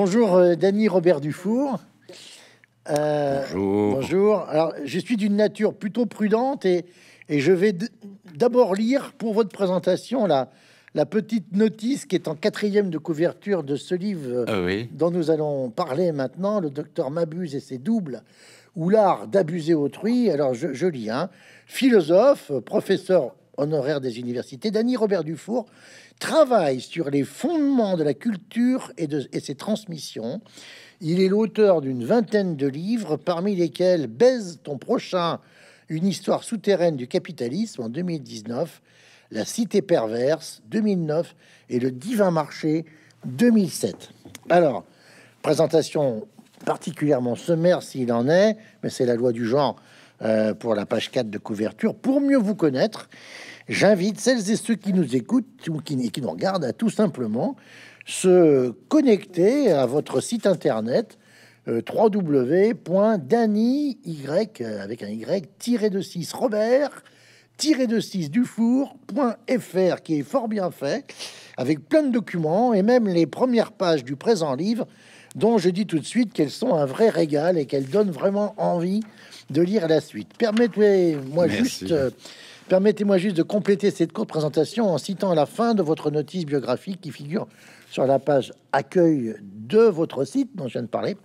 Bonjour, euh, Dany Robert Dufour. Euh, bonjour. Bonjour. Alors, je suis d'une nature plutôt prudente et, et je vais d'abord lire pour votre présentation la, la petite notice qui est en quatrième de couverture de ce livre ah dont nous allons parler maintenant, le docteur Mabuse et ses doubles, ou l'art d'abuser autrui. Alors, je, lis, hein. philosophe, professeur honoraire des universités, Dany Robert Dufour travaille sur les fondements de la culture et, de, ses transmissions. Il est l'auteur d'une vingtaine de livres, parmi lesquels Baise ton prochain, une histoire souterraine du capitalisme en 2019, La cité perverse 2009 et Le divin marché 2007. Alors, présentation particulièrement sommaire s'il en est, mais c'est la loi du genre euh, pour la page 4 de couverture. Pour mieux vous connaître, J'invite celles et ceux qui nous écoutent ou qui, nous regardent à tout simplement se connecter à votre site internet euh, www.dany avec un y de 6 Robert tiré de 6 dufour.fr qui est fort bien fait avec plein de documents et même les premières pages du présent livre dont je dis tout de suite qu'elles sont un vrai régal et qu'elles donnent vraiment envie de lire la suite. Permettez-moi juste euh, Permettez-moi juste de compléter cette courte présentation en citant la fin de votre notice biographique qui figure sur la page accueil de votre site dont je viens de parler.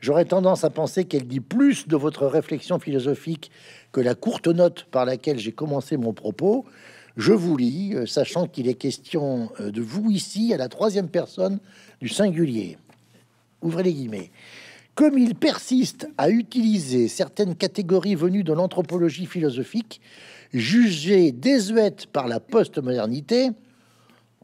J'aurais tendance à penser qu'elle dit plus de votre réflexion philosophique que la courte note par laquelle j'ai commencé mon propos. Je vous lis, euh, sachant qu'il est question euh, de vous ici à la troisième personne du singulier. Ouvrez les guillemets comme il persiste à utiliser certaines catégories venues de l'anthropologie philosophique, jugées désuètes par la postmodernité,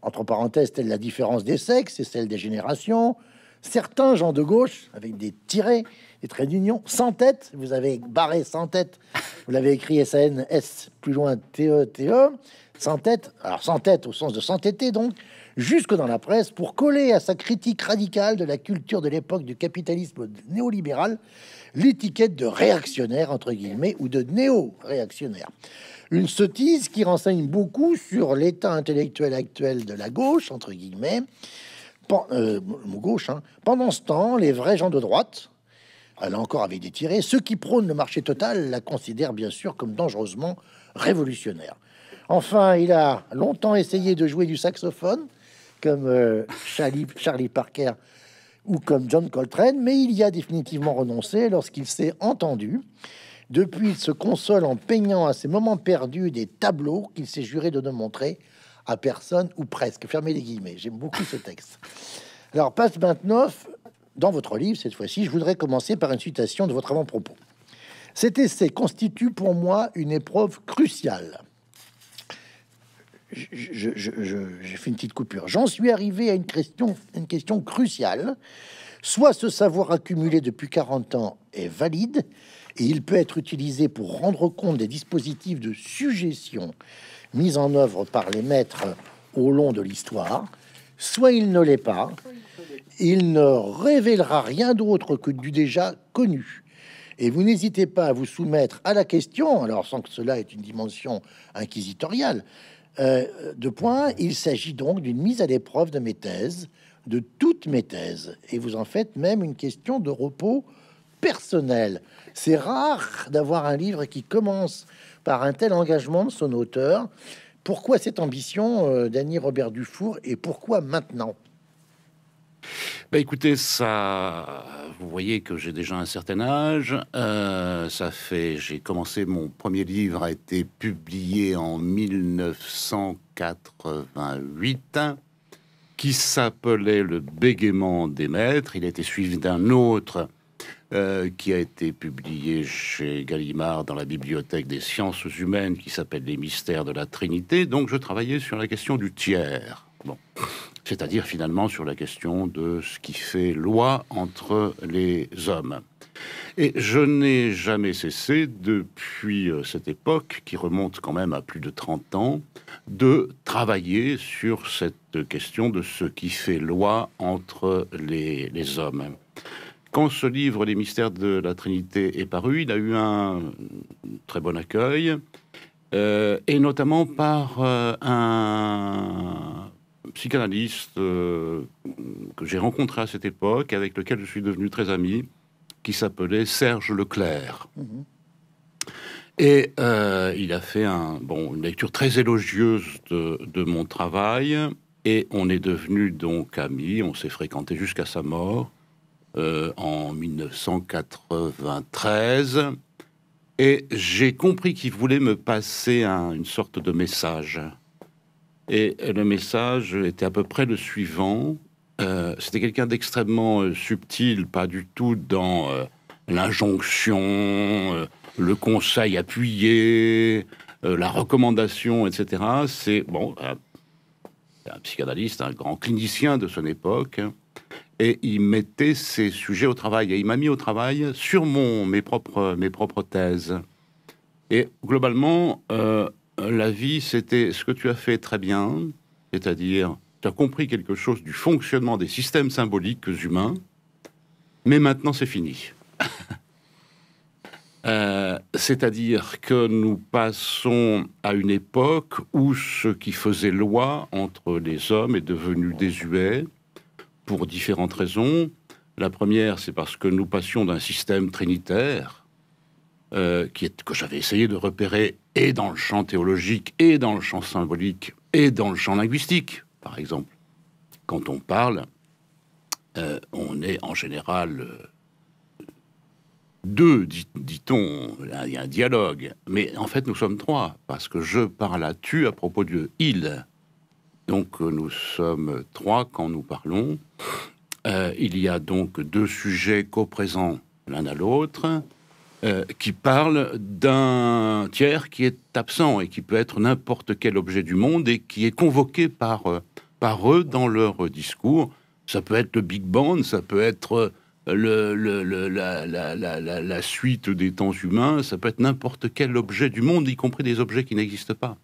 entre parenthèses, telle la différence des sexes et celle des générations, certains gens de gauche, avec des tirets, des traits d'union, sans tête, vous avez barré sans tête, vous l'avez écrit S-A-N-S, plus loin T-E-T-E, e, sans tête, alors sans tête au sens de s'entêter donc, jusque dans la presse pour coller à sa critique radicale de la culture de l'époque du capitalisme néolibéral l'étiquette de réactionnaire, entre guillemets, ou de néo-réactionnaire. Une sottise qui renseigne beaucoup sur l'état intellectuel actuel de la gauche, entre guillemets, euh, gauche. Hein. Pendant ce temps, les vrais gens de droite, elle a encore avait des ceux qui prônent le marché total la considèrent bien sûr comme dangereusement révolutionnaire. Enfin, il a longtemps essayé de jouer du saxophone, comme euh, Charlie, Parker ou comme John Coltrane, mais il y a définitivement renoncé lorsqu'il s'est entendu. Depuis, il se console en peignant à ses moments perdus des tableaux qu'il s'est juré de ne montrer à personne ou presque. Fermez les guillemets, j'aime beaucoup ce texte. Alors, passe 29, dans votre livre, cette fois-ci, je voudrais commencer par une citation de votre avant-propos. Cet essai constitue pour moi une épreuve cruciale j'ai fait une petite coupure. J'en suis arrivé à une question, une question cruciale. Soit ce savoir accumulé depuis 40 ans est valide et il peut être utilisé pour rendre compte des dispositifs de suggestion mis en œuvre par les maîtres au long de l'histoire, soit il ne l'est pas. Il ne révélera rien d'autre que du déjà connu. Et vous n'hésitez pas à vous soumettre à la question, alors sans que cela ait une dimension inquisitoriale, euh, de point, Il s'agit donc d'une mise à l'épreuve de mes thèses, de toutes mes thèses, et vous en faites même une question de repos personnel. C'est rare d'avoir un livre qui commence par un tel engagement de son auteur. Pourquoi cette ambition, euh, Dany Robert Dufour, et pourquoi maintenant bah, écoutez, ça, vous voyez que j'ai déjà un certain âge. Euh, ça fait, j'ai commencé mon premier livre a été publié en 1988, qui s'appelait Le bégaiement des maîtres. Il a été suivi d'un autre. Euh, qui a été publié chez Gallimard dans la Bibliothèque des sciences humaines, qui s'appelle Les mystères de la Trinité. Donc je travaillais sur la question du tiers. Bon c'est-à-dire finalement sur la question de ce qui fait loi entre les hommes. Et je n'ai jamais cessé, depuis euh, cette époque, qui remonte quand même à plus de 30 ans, de travailler sur cette question de ce qui fait loi entre les, hommes. Quand ce livre, Les mystères de la Trinité, est paru, il a eu un très bon accueil, euh, et notamment par euh, un psychanalyste euh, que j'ai rencontré à cette époque, avec lequel je suis devenu très ami, qui s'appelait Serge Leclerc. Mhm. Et euh, il a fait un, bon, une lecture très élogieuse de, mon travail, et on est devenu donc amis, on s'est fréquenté jusqu'à sa mort euh, en 1993. Et j'ai compris qu'il voulait me passer une sorte de message et le message était à peu près le suivant. Euh, c'était quelqu'un d'extrêmement euh, subtil, pas du tout dans euh, l'injonction, le conseil appuyé, la recommandation, etc. C'est bon, un psychanalyste, un grand clinicien de son époque, et il mettait ses sujets au travail. Et il m'a mis au travail sur mon, mes, propres, mes propres thèses. Et globalement, euh, la vie, c'était ce que tu as fait très bien, c'est-à-dire tu as compris quelque chose du fonctionnement des systèmes symboliques humains, mais maintenant c'est fini. Euh, c'est-à-dire que nous passons à une époque où ce qui faisait loi entre les hommes est devenu désuet pour différentes raisons. La première, c'est parce que nous passions d'un système trinitaire, euh, qui est, que j'avais essayé de repérer et dans le champ théologique, et dans le champ symbolique, et dans le champ linguistique, par exemple. Quand on parle, euh, on est en général euh, deux, dit-on, il y a un dialogue, mais en fait nous sommes trois, parce que je parle à tu à propos de il. Donc euh, nous sommes trois quand nous parlons. il y a donc deux sujets coprésents l'un à l'autre. Euh, qui parle d'un tiers qui est absent et qui peut être n'importe quel objet du monde et qui est convoqué par, euh, par eux dans leur discours. Ça peut être le Big Bang, ça peut être euh, le, la, suite des temps humains, ça peut être n'importe quel objet du monde, y compris des objets qui n'existent pas.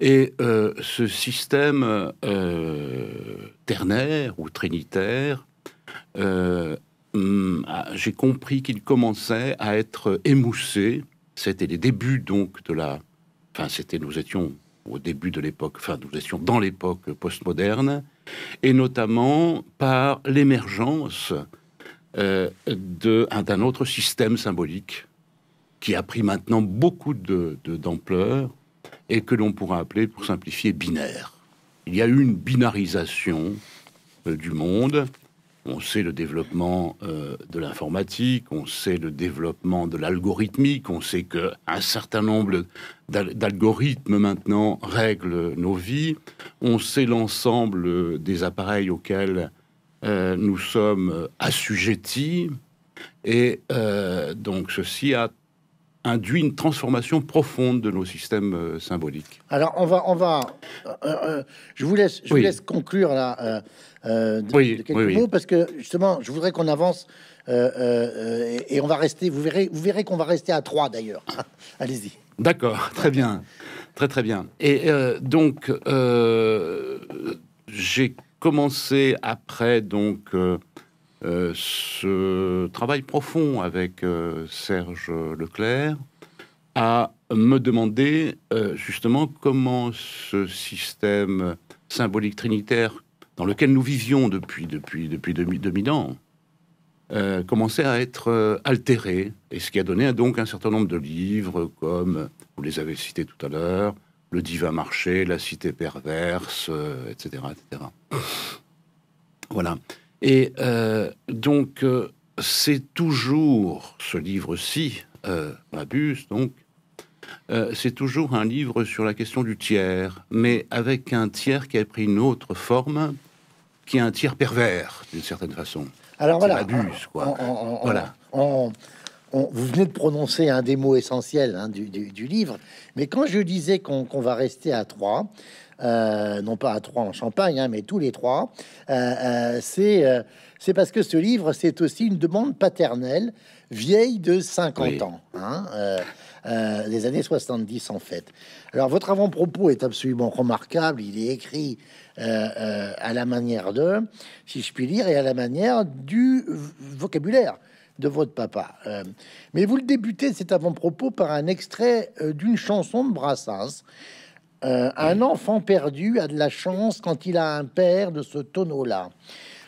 Et ce système ternaire ou trinitaire euh, Hum, ah, j'ai compris qu'il commençait à être émoussé. C'était les débuts donc de la. Enfin, c'était nous étions au début de l'époque. Enfin, nous étions dans l'époque postmoderne, et notamment par l'émergence euh, d'un autre système symbolique qui a pris maintenant beaucoup d'ampleur de, d'ampleur et que l'on pourra appeler, pour simplifier, binaire. Il y a eu une binarisation euh, du monde on sait le développement euh, de l'informatique, on sait le développement de l'algorithmique, on sait qu'un certain nombre d'algorithmes maintenant règlent nos vies, on sait l'ensemble des appareils auxquels euh, nous sommes assujettis, et euh, donc ceci a induit une transformation profonde de nos systèmes euh, symboliques. Alors on va, on va, euh, euh, je vous laisse, je vous laisse conclure là de, oui, quelques mots parce que justement, je voudrais qu'on avance et, et, on va rester. Vous verrez, vous verrez qu'on va rester à trois d'ailleurs. Allez-y. D'accord, très bien, très très bien. Et donc j'ai commencé après donc euh, ce travail profond avec euh, Serge Leclerc a me demandé, euh, justement comment ce système symbolique trinitaire dans lequel nous vivions depuis, depuis, depuis 2000, ans commençait à être altéré, et ce qui a donné donc un certain nombre de livres comme, vous les avez cités tout à l'heure, Le divin marché, La cité perverse, etc., etc. Voilà. Et euh, donc, euh, c'est toujours ce livre-ci, euh, donc, euh, c'est toujours un livre sur la question du tiers, mais avec un tiers qui a pris une autre forme, qui est un tiers pervers, d'une certaine façon. Alors voilà. quoi. voilà. On, vous venez de prononcer un des mots essentiels hein, du, du, livre, mais quand je disais qu'on va rester à trois, euh, non pas à trois en Champagne, hein, mais tous les trois, euh, euh, c'est c'est parce que ce livre, c'est aussi une demande paternelle, vieille de 50 ans, hein, des années 70 en fait. Alors votre avant-propos est absolument remarquable, il est écrit à la manière de, si je puis dire, et à la manière du vocabulaire de votre papa. mais vous le débutez cet avant-propos par un extrait d'une chanson de Brassens euh, un enfant perdu a de la chance quand il a un père de ce tonneau-là.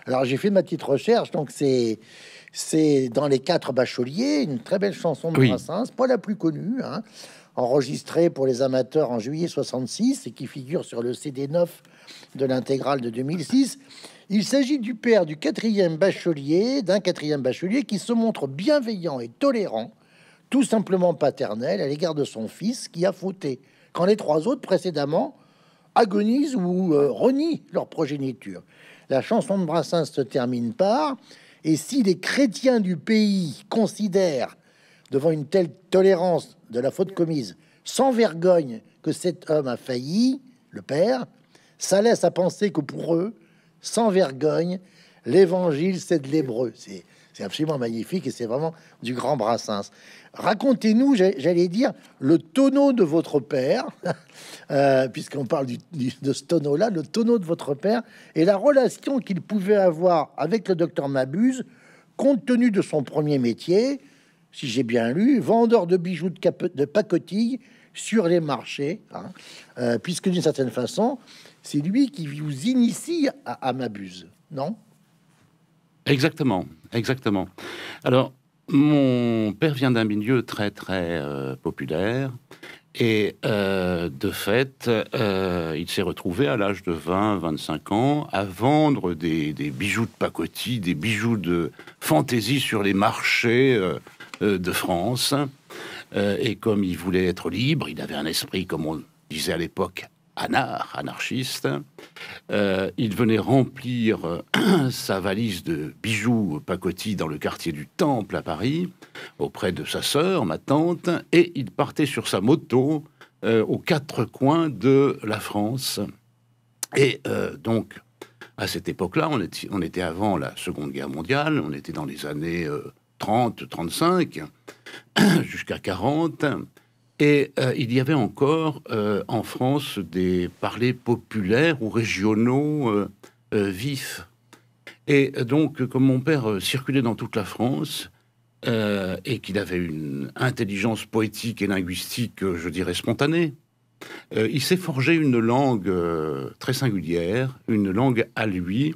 Alors j'ai fait ma petite recherche, donc c'est dans les quatre bacheliers, une très belle chanson de oui. pas la plus connue, hein, enregistrée pour les amateurs en juillet 66 et qui figure sur le CD 9 de l'intégrale de 2006. Il s'agit du père du quatrième bachelier, d'un quatrième bachelier qui se montre bienveillant et tolérant, tout simplement paternel à l'égard de son fils qui a fauté quand les trois autres précédemment agonisent ou euh, renient leur progéniture. La chanson de Brassens se termine par Et si les chrétiens du pays considèrent, devant une telle tolérance de la faute commise, sans vergogne, que cet homme a failli, le Père, ça laisse à penser que pour eux, sans vergogne, l'évangile c'est de l'hébreu. C'est absolument magnifique et c'est vraiment du grand Brassens. Racontez-nous, j'allais dire, le tonneau de votre père, euh, puisqu'on parle de ce tonneau-là, le tonneau de votre père, et la relation qu'il pouvait avoir avec le docteur Mabuse, compte tenu de son premier métier, si j'ai bien lu, vendeur de bijoux de, de pacotille sur les marchés, hein, euh, puisque d'une certaine façon, c'est lui qui vous initie à, à Mabuse, non Exactement, exactement. Alors, mon père vient d'un milieu très très euh, populaire et euh, de fait, euh, il s'est retrouvé à l'âge de 20-25 ans à vendre des, des, bijoux de pacotille, des bijoux de fantaisie sur les marchés de France. et comme il voulait être libre, il avait un esprit, comme on disait à l'époque, Anarch, anarchiste. Euh, il venait remplir euh, sa valise de bijoux pacotis dans le quartier du Temple à Paris, auprès de sa sœur, ma tante, et il partait sur sa moto euh, aux quatre coins de la France. Et donc, à cette époque-là, on, on, était avant la Seconde Guerre mondiale, on était dans les années 30, 35, jusqu'à 40. Et euh, il y avait encore euh, en France des parlers populaires ou régionaux euh, vifs. Et donc, comme mon père circulait dans toute la France et qu'il avait une intelligence poétique et linguistique, je dirais, spontanée, il s'est forgé une langue très singulière, une langue à lui,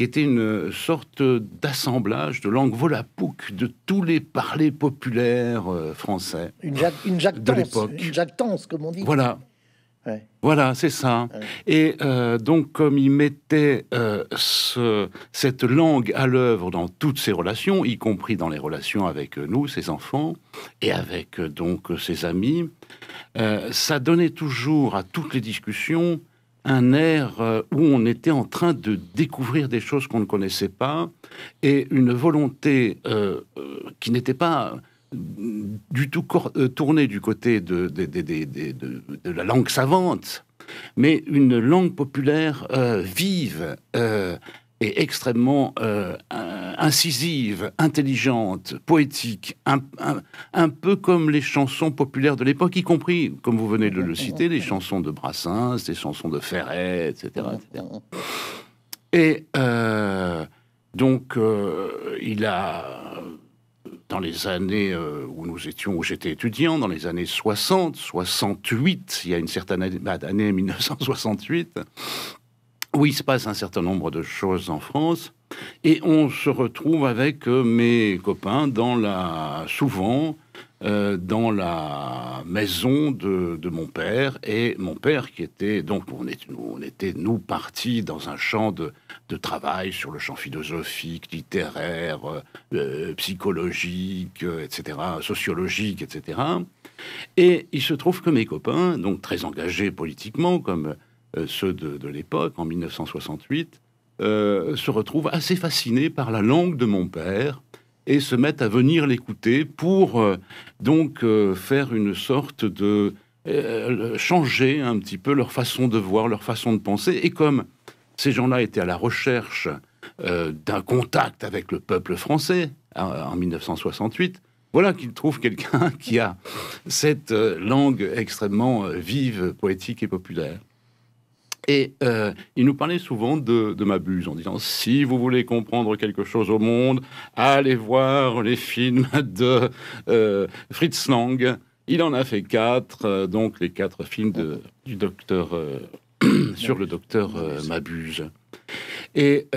qui était une sorte d'assemblage de langue volapouc de tous les parlers populaires euh, français. Une, une jactance, de l'époque. Une jactance, comme on dit. Voilà. Voilà, c'est ça. Et euh, donc, comme il mettait euh, ce, cette langue à l'œuvre dans toutes ses relations, y compris dans les relations avec nous, ses enfants, et avec donc ses amis, ça donnait toujours à toutes les discussions un air euh, où on était en train de découvrir des choses qu'on ne connaissait pas et une volonté euh, euh, qui n'était pas du tout tournée du côté de, la langue savante, mais une langue populaire vive, est extrêmement euh, incisive, intelligente, poétique, un, peu comme les chansons populaires de l'époque, y compris, comme vous venez de le citer, les chansons de Brassens, les chansons de Ferret, etc. Et euh, donc, euh, il a, dans les années où nous étions, où j'étais étudiant, dans les années 60, 68, il y a une certaine année, bah, année 1968, où il se passe un certain nombre de choses en France. Et on se retrouve avec euh, mes copains dans la, souvent euh, dans la maison de, de, mon père. Et mon père qui était, donc on, est, on était nous partis dans un champ de, de travail sur le champ philosophique, littéraire, euh, euh, psychologique, etc., sociologique, etc. Et il se trouve que mes copains, donc très engagés politiquement, comme euh, ceux de, l'époque, en 1968, euh, se retrouvent assez fascinés par la langue de mon père et se mettent à venir l'écouter pour euh, donc faire une sorte de changer un petit peu leur façon de voir, leur façon de penser. Et comme ces gens-là étaient à la recherche d'un contact avec le peuple français en 1968, voilà qu'ils trouvent quelqu'un qui a cette langue extrêmement vive, poétique et populaire. Et euh, il nous parlait souvent de, Mabuse en disant si vous voulez comprendre quelque chose au monde, allez voir les films de euh, Fritz Lang. Il en a fait quatre, euh, donc les quatre films du docteur sur le docteur Mabuse. Et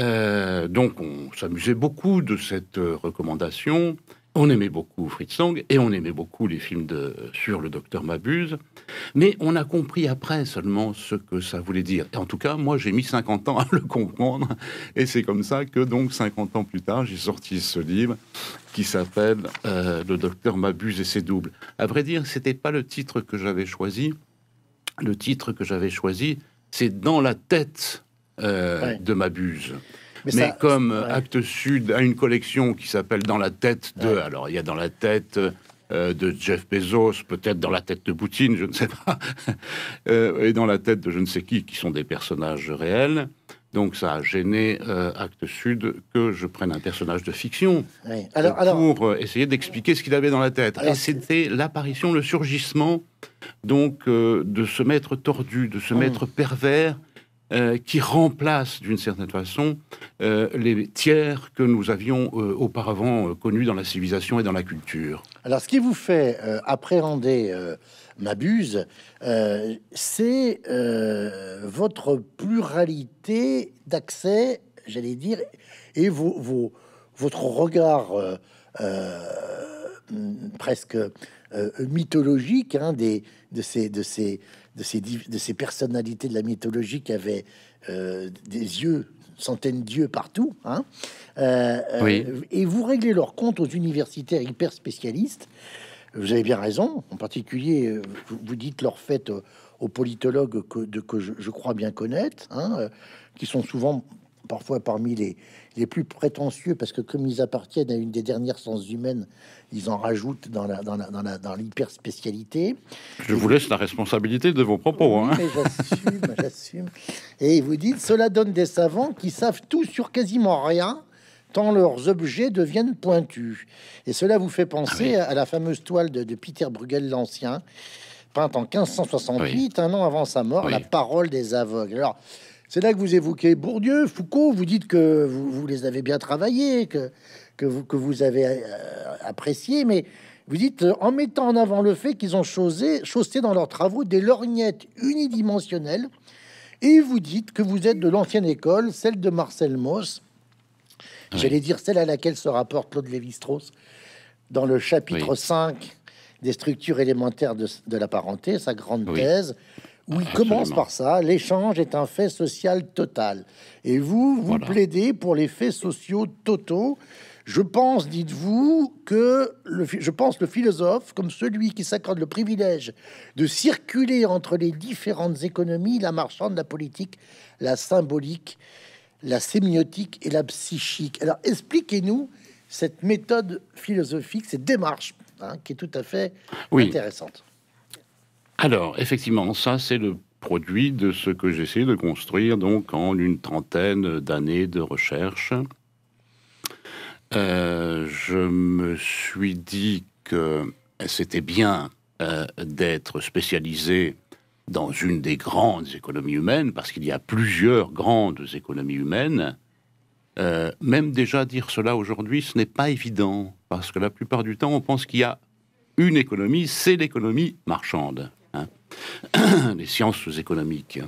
donc on s'amusait beaucoup de cette recommandation. On aimait beaucoup Fritz Lang et on aimait beaucoup les films de, sur le docteur Mabuse, mais on a compris après seulement ce que ça voulait dire. en tout cas, moi, j'ai mis 50 ans à le comprendre et c'est comme ça que, donc, 50 ans plus tard, j'ai sorti ce livre qui s'appelle euh, Le docteur Mabuse et ses doubles. À vrai dire, ce n'était pas le titre que j'avais choisi. Le titre que j'avais choisi, c'est Dans la tête euh, de Mabuse. Mais, comme euh, Acte Sud a une collection qui s'appelle Dans la tête de. Alors, il y a Dans la tête euh, euh, de Jeff Bezos, peut-être dans la tête de Poutine, je ne sais pas, et dans la tête de je ne sais qui, qui sont des personnages réels. Donc ça a gêné Acte Sud que je prenne un personnage de fiction alors, pour essayer d'expliquer ce qu'il avait dans la tête. et c'était l'apparition, le surgissement, donc, de ce maître tordu, de ce ah. maître mettre pervers, euh, qui remplace d'une certaine façon euh, les tiers que nous avions euh, auparavant connus dans la civilisation et dans la culture. Alors ce qui vous fait appréhender Mabuse, c'est votre pluralité d'accès, j'allais dire, et votre regard presque mythologique hein, des, de ces... De ces de ces, de ces personnalités de la mythologie qui avaient euh, des yeux, centaines d'yeux partout. Hein euh, euh, Et vous réglez leur compte aux universitaires hyper spécialistes. Vous avez bien raison. En particulier, vous dites leur fait aux politologues que, de, que je, crois bien connaître, hein, qui sont souvent parfois parmi les, les plus prétentieux, parce que comme ils appartiennent à une des dernières sciences humaines, ils en rajoutent dans la dans l'hyper Je vous laisse la responsabilité de vos propos. Hein. j'assume, j'assume. Et vous dites, cela donne des savants qui savent tout sur quasiment rien tant leurs objets deviennent pointus. Et cela vous fait penser ah à la fameuse toile de, Peter Bruegel l'Ancien, peinte en 1568, un an avant sa mort, La parole des aveugles. Alors, c'est là que vous évoquez Bourdieu, Foucault, vous dites que vous, les avez bien travaillés, que, vous, avez euh, apprécié, mais vous dites en mettant en avant le fait qu'ils ont chaussé, dans leurs travaux des lorgnettes unidimensionnelles, et vous dites que vous êtes de l'ancienne école, celle de Marcel Mauss, j'allais dire celle à laquelle se rapporte Claude Lévi-Strauss dans le chapitre 5 des structures élémentaires de, la parenté, sa grande thèse oui, commence par ça. L'échange est un fait social total. Et vous, vous plaidez pour les faits sociaux totaux. Je pense, dites-vous, que le, je pense le philosophe, comme celui qui s'accorde le privilège de circuler entre les différentes économies, la marchande, la politique, la symbolique, la sémiotique et la psychique. Alors expliquez-nous cette méthode philosophique, cette démarche hein, qui est tout à fait intéressante. Alors, effectivement, ça, c'est le produit de ce que j'essaie de construire donc en une trentaine d'années de recherche. Euh, je me suis dit que c'était bien euh, d'être spécialisé dans une des grandes économies humaines, parce qu'il y a plusieurs grandes économies humaines. Euh, même déjà dire cela aujourd'hui, ce n'est pas évident, parce que la plupart du temps, on pense qu'il y a une économie, c'est l'économie marchande. les sciences économiques.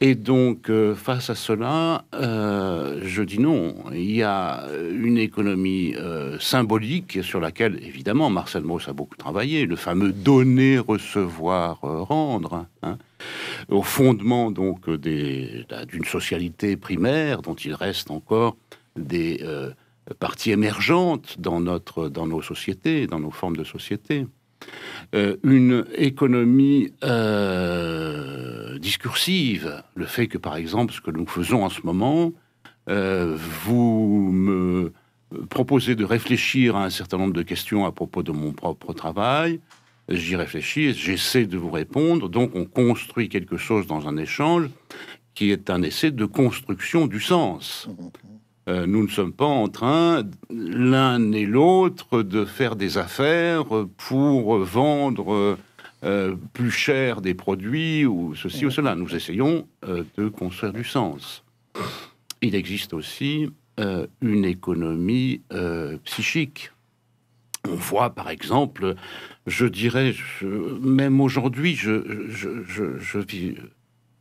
Et donc, euh, face à cela, euh, je dis non. Il y a une économie euh, symbolique sur laquelle, évidemment, Marcel Mauss a beaucoup travaillé, le fameux donner, recevoir, rendre, hein, au fondement donc bah, d'une socialité primaire dont il reste encore des parties émergentes dans, notre, dans nos sociétés, dans nos formes de société. Euh, une économie euh, discursive. Le fait que, par exemple, ce que nous faisons en ce moment, euh, vous me proposez de réfléchir à un certain nombre de questions à propos de mon propre travail, j'y réfléchis, j'essaie de vous répondre, donc on construit quelque chose dans un échange qui est un essai de construction du sens. Euh, nous ne sommes pas en train, l'un et l'autre, de faire des affaires pour vendre euh, plus cher des produits ou ceci ou cela. Nous essayons euh, de construire du sens. Il existe aussi une économie psychique. On voit par exemple, je dirais, même aujourd'hui, je,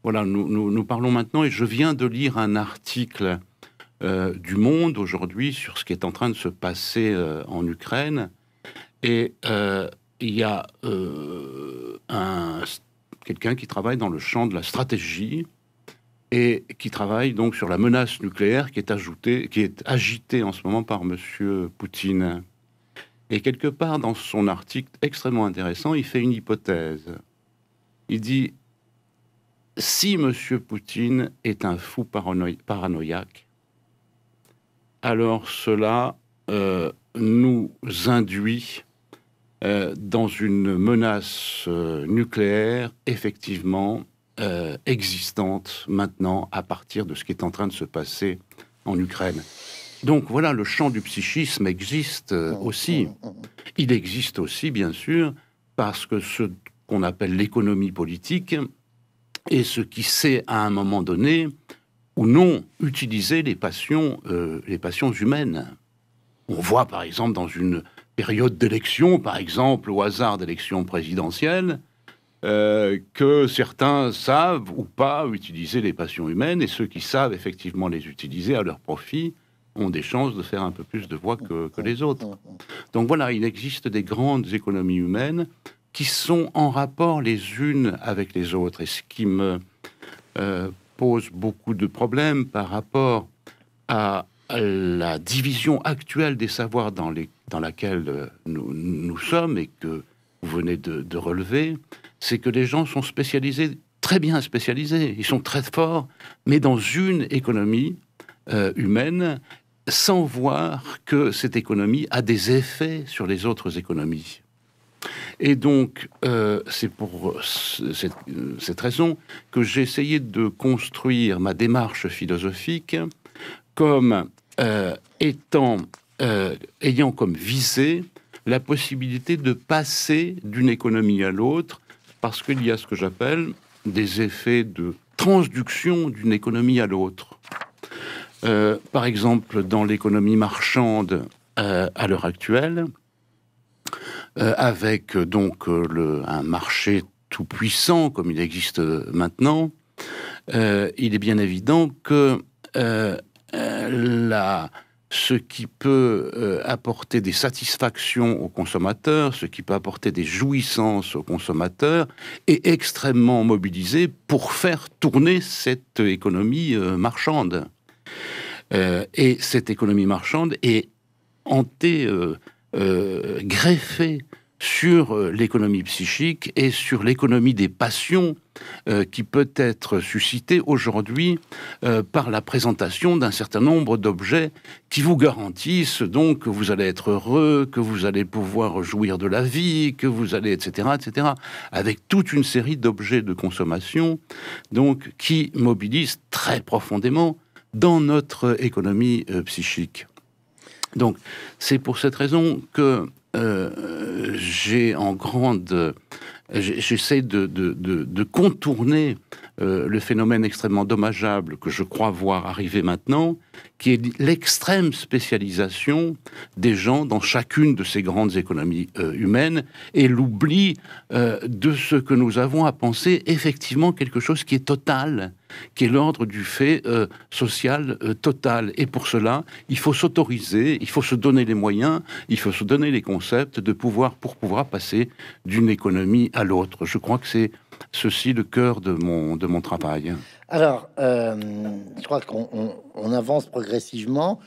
Voilà, nous, parlons maintenant et je viens de lire un article euh, du monde aujourd'hui sur ce qui est en train de se passer euh, en Ukraine. Et euh, il y a quelqu'un qui travaille dans le champ de la stratégie et qui travaille donc sur la menace nucléaire qui est, ajoutée, qui est agitée en ce moment par M. Poutine. Et quelque part dans son article extrêmement intéressant, il fait une hypothèse. Il dit si M. Poutine est un fou paranoïaque, alors cela euh, nous induit euh, dans une menace euh, nucléaire effectivement existante maintenant à partir de ce qui est en train de se passer en Ukraine. Donc voilà, le champ du psychisme existe mmh, aussi. Mmh, mmh, Il existe aussi, bien sûr, parce que ce qu'on appelle l'économie politique est ce qui sait à un moment donné ou non utiliser les passions, euh, les passions humaines. On voit par exemple dans une période d'élection, par exemple au hasard d'élection présidentielle, euh, que certains savent ou pas utiliser les passions humaines, et ceux qui savent effectivement les utiliser à leur profit ont des chances de faire un peu plus de voix que, les autres. Donc voilà, il existe des grandes économies humaines qui sont en rapport les unes avec les autres. Et ce qui me euh, pose beaucoup de problèmes par rapport à la division actuelle des savoirs dans, les, dans laquelle euh, nous, nous, sommes et que vous venez de, relever, c'est que les gens sont spécialisés, très bien spécialisés, ils sont très forts, mais dans une économie euh, humaine, sans voir que cette économie a des effets sur les autres économies. Et donc, euh, c'est pour euh, euh, cette, raison que j'ai essayé de construire ma démarche philosophique comme ayant comme visée la possibilité de passer d'une économie à l'autre, parce qu'il y a ce que j'appelle des effets de transduction d'une économie à l'autre. par exemple, dans l'économie marchande à l'heure actuelle, euh, avec euh, donc euh, le, un marché tout puissant comme il existe maintenant, il est bien évident que ce qui peut apporter des satisfactions aux consommateurs, ce qui peut apporter des jouissances aux consommateurs, est extrêmement mobilisé pour faire tourner cette économie marchande. et cette économie marchande est hantée euh, greffé sur euh, l'économie psychique et sur l'économie des passions euh, qui peut être suscitée aujourd'hui par la présentation d'un certain nombre d'objets qui vous garantissent donc que vous allez être heureux, que vous allez pouvoir jouir de la vie, que vous allez, etc., etc., avec toute une série d'objets de consommation, donc qui mobilisent très profondément dans notre économie psychique. Donc, c'est pour cette raison que euh, j'ai en grande. J'essaie de, contourner euh, le phénomène extrêmement dommageable que je crois voir arriver maintenant, qui est l'extrême spécialisation des gens dans chacune de ces grandes économies euh, humaines et l'oubli de ce que nous avons à penser effectivement quelque chose qui est total qui est l'ordre du fait euh, social euh, total. Et pour cela, il faut s'autoriser, il faut se donner les moyens, il faut se donner les concepts de pouvoir pour pouvoir passer d'une économie à l'autre. Je crois que c'est ceci le cœur de mon, de mon travail. Alors, euh, je crois qu'on avance progressivement.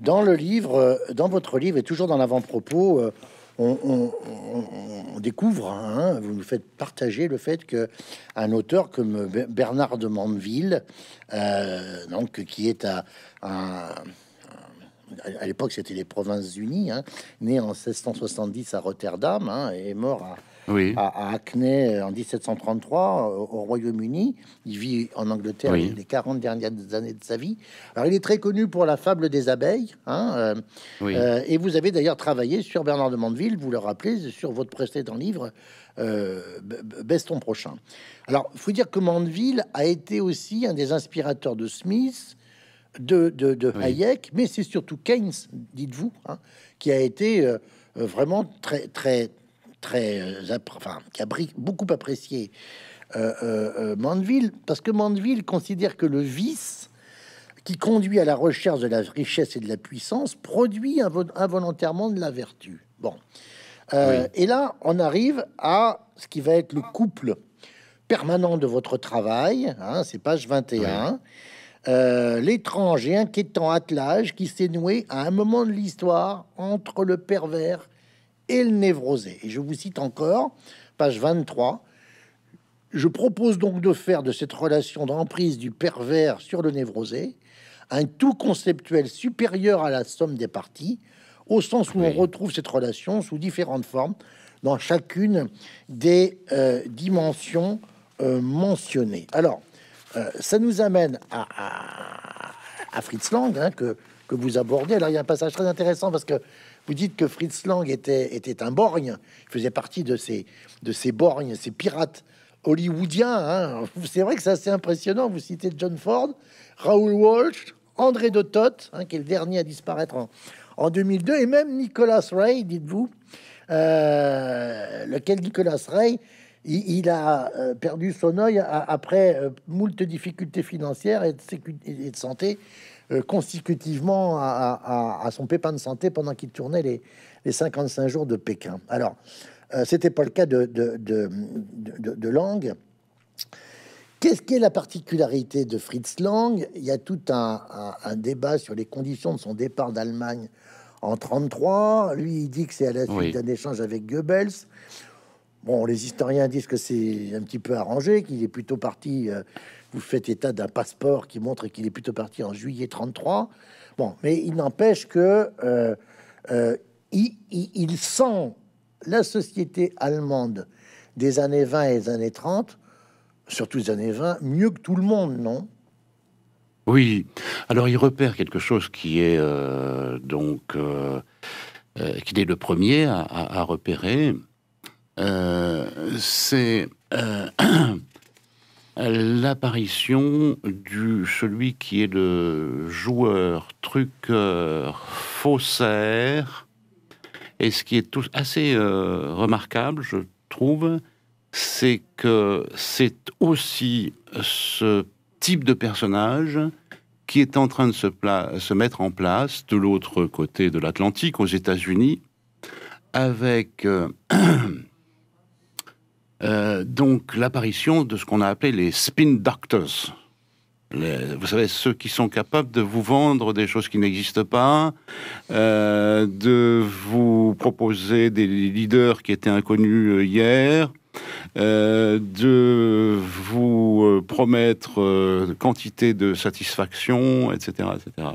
Dans le livre, dans votre livre et toujours dans l'avant-propos, on, découvre, hein, vous nous faites partager le fait que un auteur comme Bernard de Mandeville, euh, donc qui est à, à, l'époque c'était les Provinces Unies, hein, né en 1670 à Rotterdam hein, et mort à à, à, euh, en 1733 euh, au, Royaume-Uni. Il vit en Angleterre les 40 dernières années de sa vie. Alors il est très connu pour la fable des abeilles. Hein, euh, et vous avez d'ailleurs travaillé sur Bernard de Mandeville, vous le rappelez, sur votre précédent livre. Euh, prochain. Alors, faut dire que Mandeville a été aussi un des inspirateurs de Smith, de, Hayek, mais c'est surtout Keynes, dites-vous, hein, qui a été vraiment très, très, très, euh, enfin, qui a beaucoup apprécié euh, euh, Mandeville, parce que Mandeville considère que le vice qui conduit à la recherche de la richesse et de la puissance produit involontairement de la vertu. Bon. Et là, on arrive à ce qui va être le couple permanent de votre travail, hein, c'est page 21, l'étrange et inquiétant attelage qui s'est noué à un moment de l'histoire entre le pervers et le névrosé. Et je vous cite encore, page 23. Je propose donc de faire de cette relation d'emprise du pervers sur le névrosé un tout conceptuel supérieur à la somme des parties, au sens où on retrouve cette relation sous différentes formes dans chacune des euh, dimensions euh, mentionnées. Alors, euh, ça nous amène à, à, Fritz Lang, hein, que, que vous abordez. Alors, il y a un passage très intéressant parce que vous dites que Fritz Lang était, un borgne, il faisait partie de ces, de ces borgnes, ces pirates hollywoodiens. Hein. C'est vrai que c'est assez impressionnant. Vous citez John Ford, Raoul Walsh, André de Toth, hein, qui est le dernier à disparaître en, 2002, et même Nicolas Ray, dites-vous, euh, lequel Nicolas Ray, il, a euh, perdu son œil après euh, moult difficultés financières et de santé. Euh, Constitutivement à, son pépin de santé pendant qu'il tournait les, les 55 jours de Pékin. Alors, euh, c'était pas le cas de, de, de, Lang. Qu'est-ce qui est la particularité de Fritz Lang Il y a tout un, débat sur les conditions de son départ d'Allemagne en 33. Lui, il dit que c'est à la suite d'un échange avec Goebbels. Bon, les historiens disent que c'est un petit peu arrangé, qu'il est plutôt parti euh, vous faites état d'un passeport qui montre qu'il est plutôt parti en juillet 33. Bon, mais il n'empêche que euh, euh, il, sent la société allemande des années 20 et des années 30, surtout des années 20, mieux que tout le monde, non Oui. Alors il repère quelque chose qui est euh, donc qu'il est le premier à, à repérer. c'est l'apparition du celui qui est le joueur, truqueur, faussaire. Et ce qui est tout, assez euh, remarquable, je trouve, c'est que c'est aussi ce type de personnage qui est en train de se, mettre en place de l'autre côté de l'Atlantique, aux États-Unis, avec euh, Euh, donc l'apparition de ce qu'on a appelé les spin doctors. vous savez, ceux qui sont capables de vous vendre des choses qui n'existent pas, euh, de vous proposer des leaders qui étaient inconnus euh, hier, de vous promettre quantité de satisfaction, etc., etc.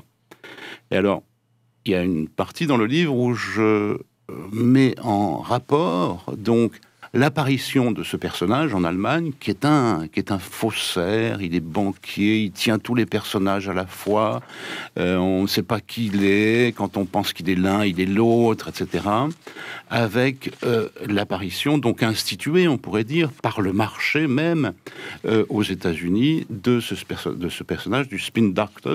Et alors, il y a une partie dans le livre où je mets en rapport, donc, l'apparition de ce personnage en Allemagne, qui est un, qui est un faussaire, il est banquier, il tient tous les personnages à la fois, euh, on ne sait pas qui il est, quand on pense qu'il est l'un, il est l'autre, etc. Avec euh, l'apparition, donc instituée, on pourrait dire, par le marché même euh, aux États-Unis de ce, de ce personnage du Spin Doctors,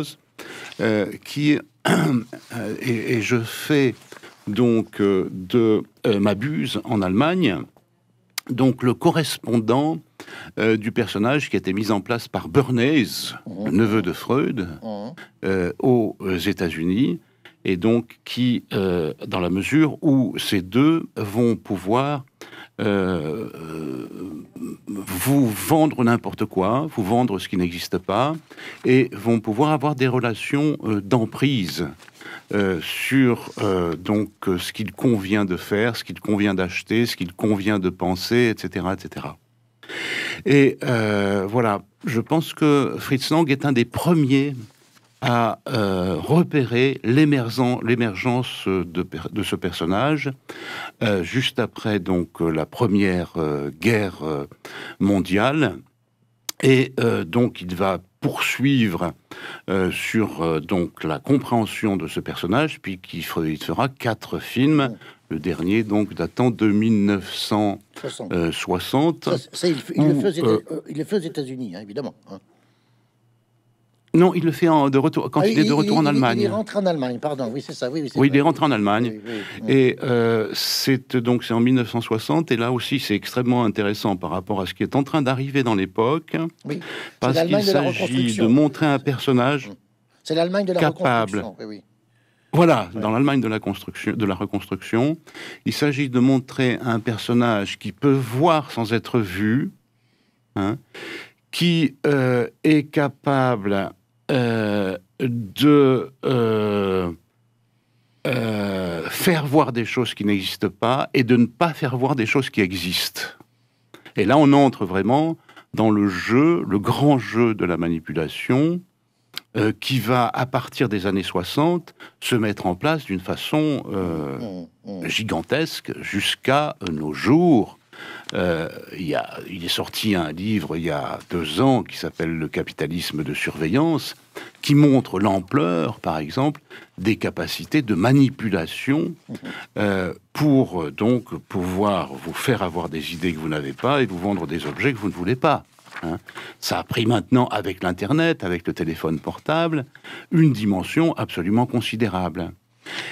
qui. et, et, je fais donc de Mabuse en Allemagne donc le correspondant euh, du personnage qui a été mis en place par Bernays, mmh. neveu de Freud, mmh. euh, aux États-Unis, et donc qui, euh, dans la mesure où ces deux vont pouvoir vous vendre n'importe quoi, vous vendre ce qui n'existe pas, et vont pouvoir avoir des relations d'emprise euh, sur euh, donc euh, ce qu'il convient de faire, ce qu'il convient d'acheter, ce qu'il convient de penser, etc., etc. Et voilà, je pense que Fritz Lang est un des premiers à repérer l'émergence de, de, ce personnage juste après donc la première guerre mondiale et donc il va poursuivre euh, sur euh, donc la compréhension de ce personnage, puis qui fera quatre films. Le dernier, donc, datant de 1960. ça, il, le faisait, euh, fait aux États-Unis, hein, évidemment. Hein. Non, il le fait de retour, quand ah, il, est de retour en Allemagne. Il, rentre en Allemagne, pardon, oui, c'est ça. Oui, oui, il est rentré en Allemagne. et euh, c'est donc c'est en 1960, et là aussi c'est extrêmement intéressant par rapport à ce qui est en train d'arriver dans l'époque, Oui. parce qu'il s'agit de, montrer un personnage mm. c'est l'Allemagne de la capable. Voilà, dans l'Allemagne de la construction, de la reconstruction, il s'agit de montrer un personnage qui peut voir sans être vu, hein, qui euh, est capable euh, de euh, euh, faire voir des choses qui n'existent pas et de ne pas faire voir des choses qui existent. Et là, on entre vraiment dans le jeu, le grand jeu de la manipulation, qui va, à partir des années 60, se mettre en place d'une façon mmh, mmh. gigantesque jusqu'à nos jours euh, il, est sorti un livre il y a deux ans qui s'appelle Le capitalisme de surveillance, qui montre l'ampleur, par exemple, des capacités de manipulation mhm. euh, pour euh, donc pouvoir vous faire avoir des idées que vous n'avez pas et vous vendre des objets que vous ne voulez pas. Hein. Ça a pris maintenant, avec l'Internet, avec le téléphone portable, une dimension absolument considérable.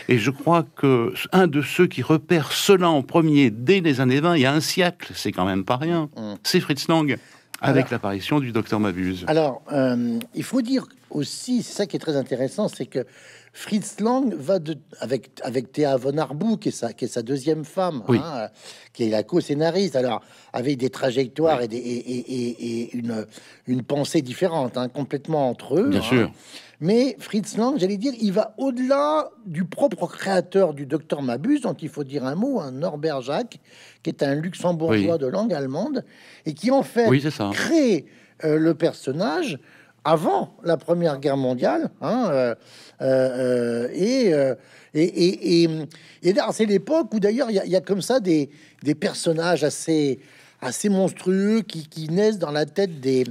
Et je crois que un de ceux qui repère cela en premier dès les années 20, il y a un siècle, c'est quand même pas rien, mm. c'est Fritz Lang avec l'apparition du docteur Mabuse. Alors, euh, il faut dire aussi, c'est ça qui est très intéressant, c'est que Fritz Lang va de, avec, avec Théa Von Arbou, qui est sa, qui est sa deuxième femme, hein, euh, qui est la co-scénariste, alors avec des trajectoires et, des, et, une, une pensée différente, hein, complètement entre eux. Bien hein. sûr. Mais Fritz Lang, j'allais dire, il va au-delà du propre créateur du docteur Mabuse, dont il faut dire un mot, un hein, Norbert Jacques, qui est un luxembourgeois de langue allemande, et qui en fait oui, crée euh, le personnage avant la Première Guerre mondiale. Hein, euh, euh, et, et, et, c'est l'époque où d'ailleurs il y, a comme ça des, personnages assez, assez monstrueux qui, naissent dans la tête des,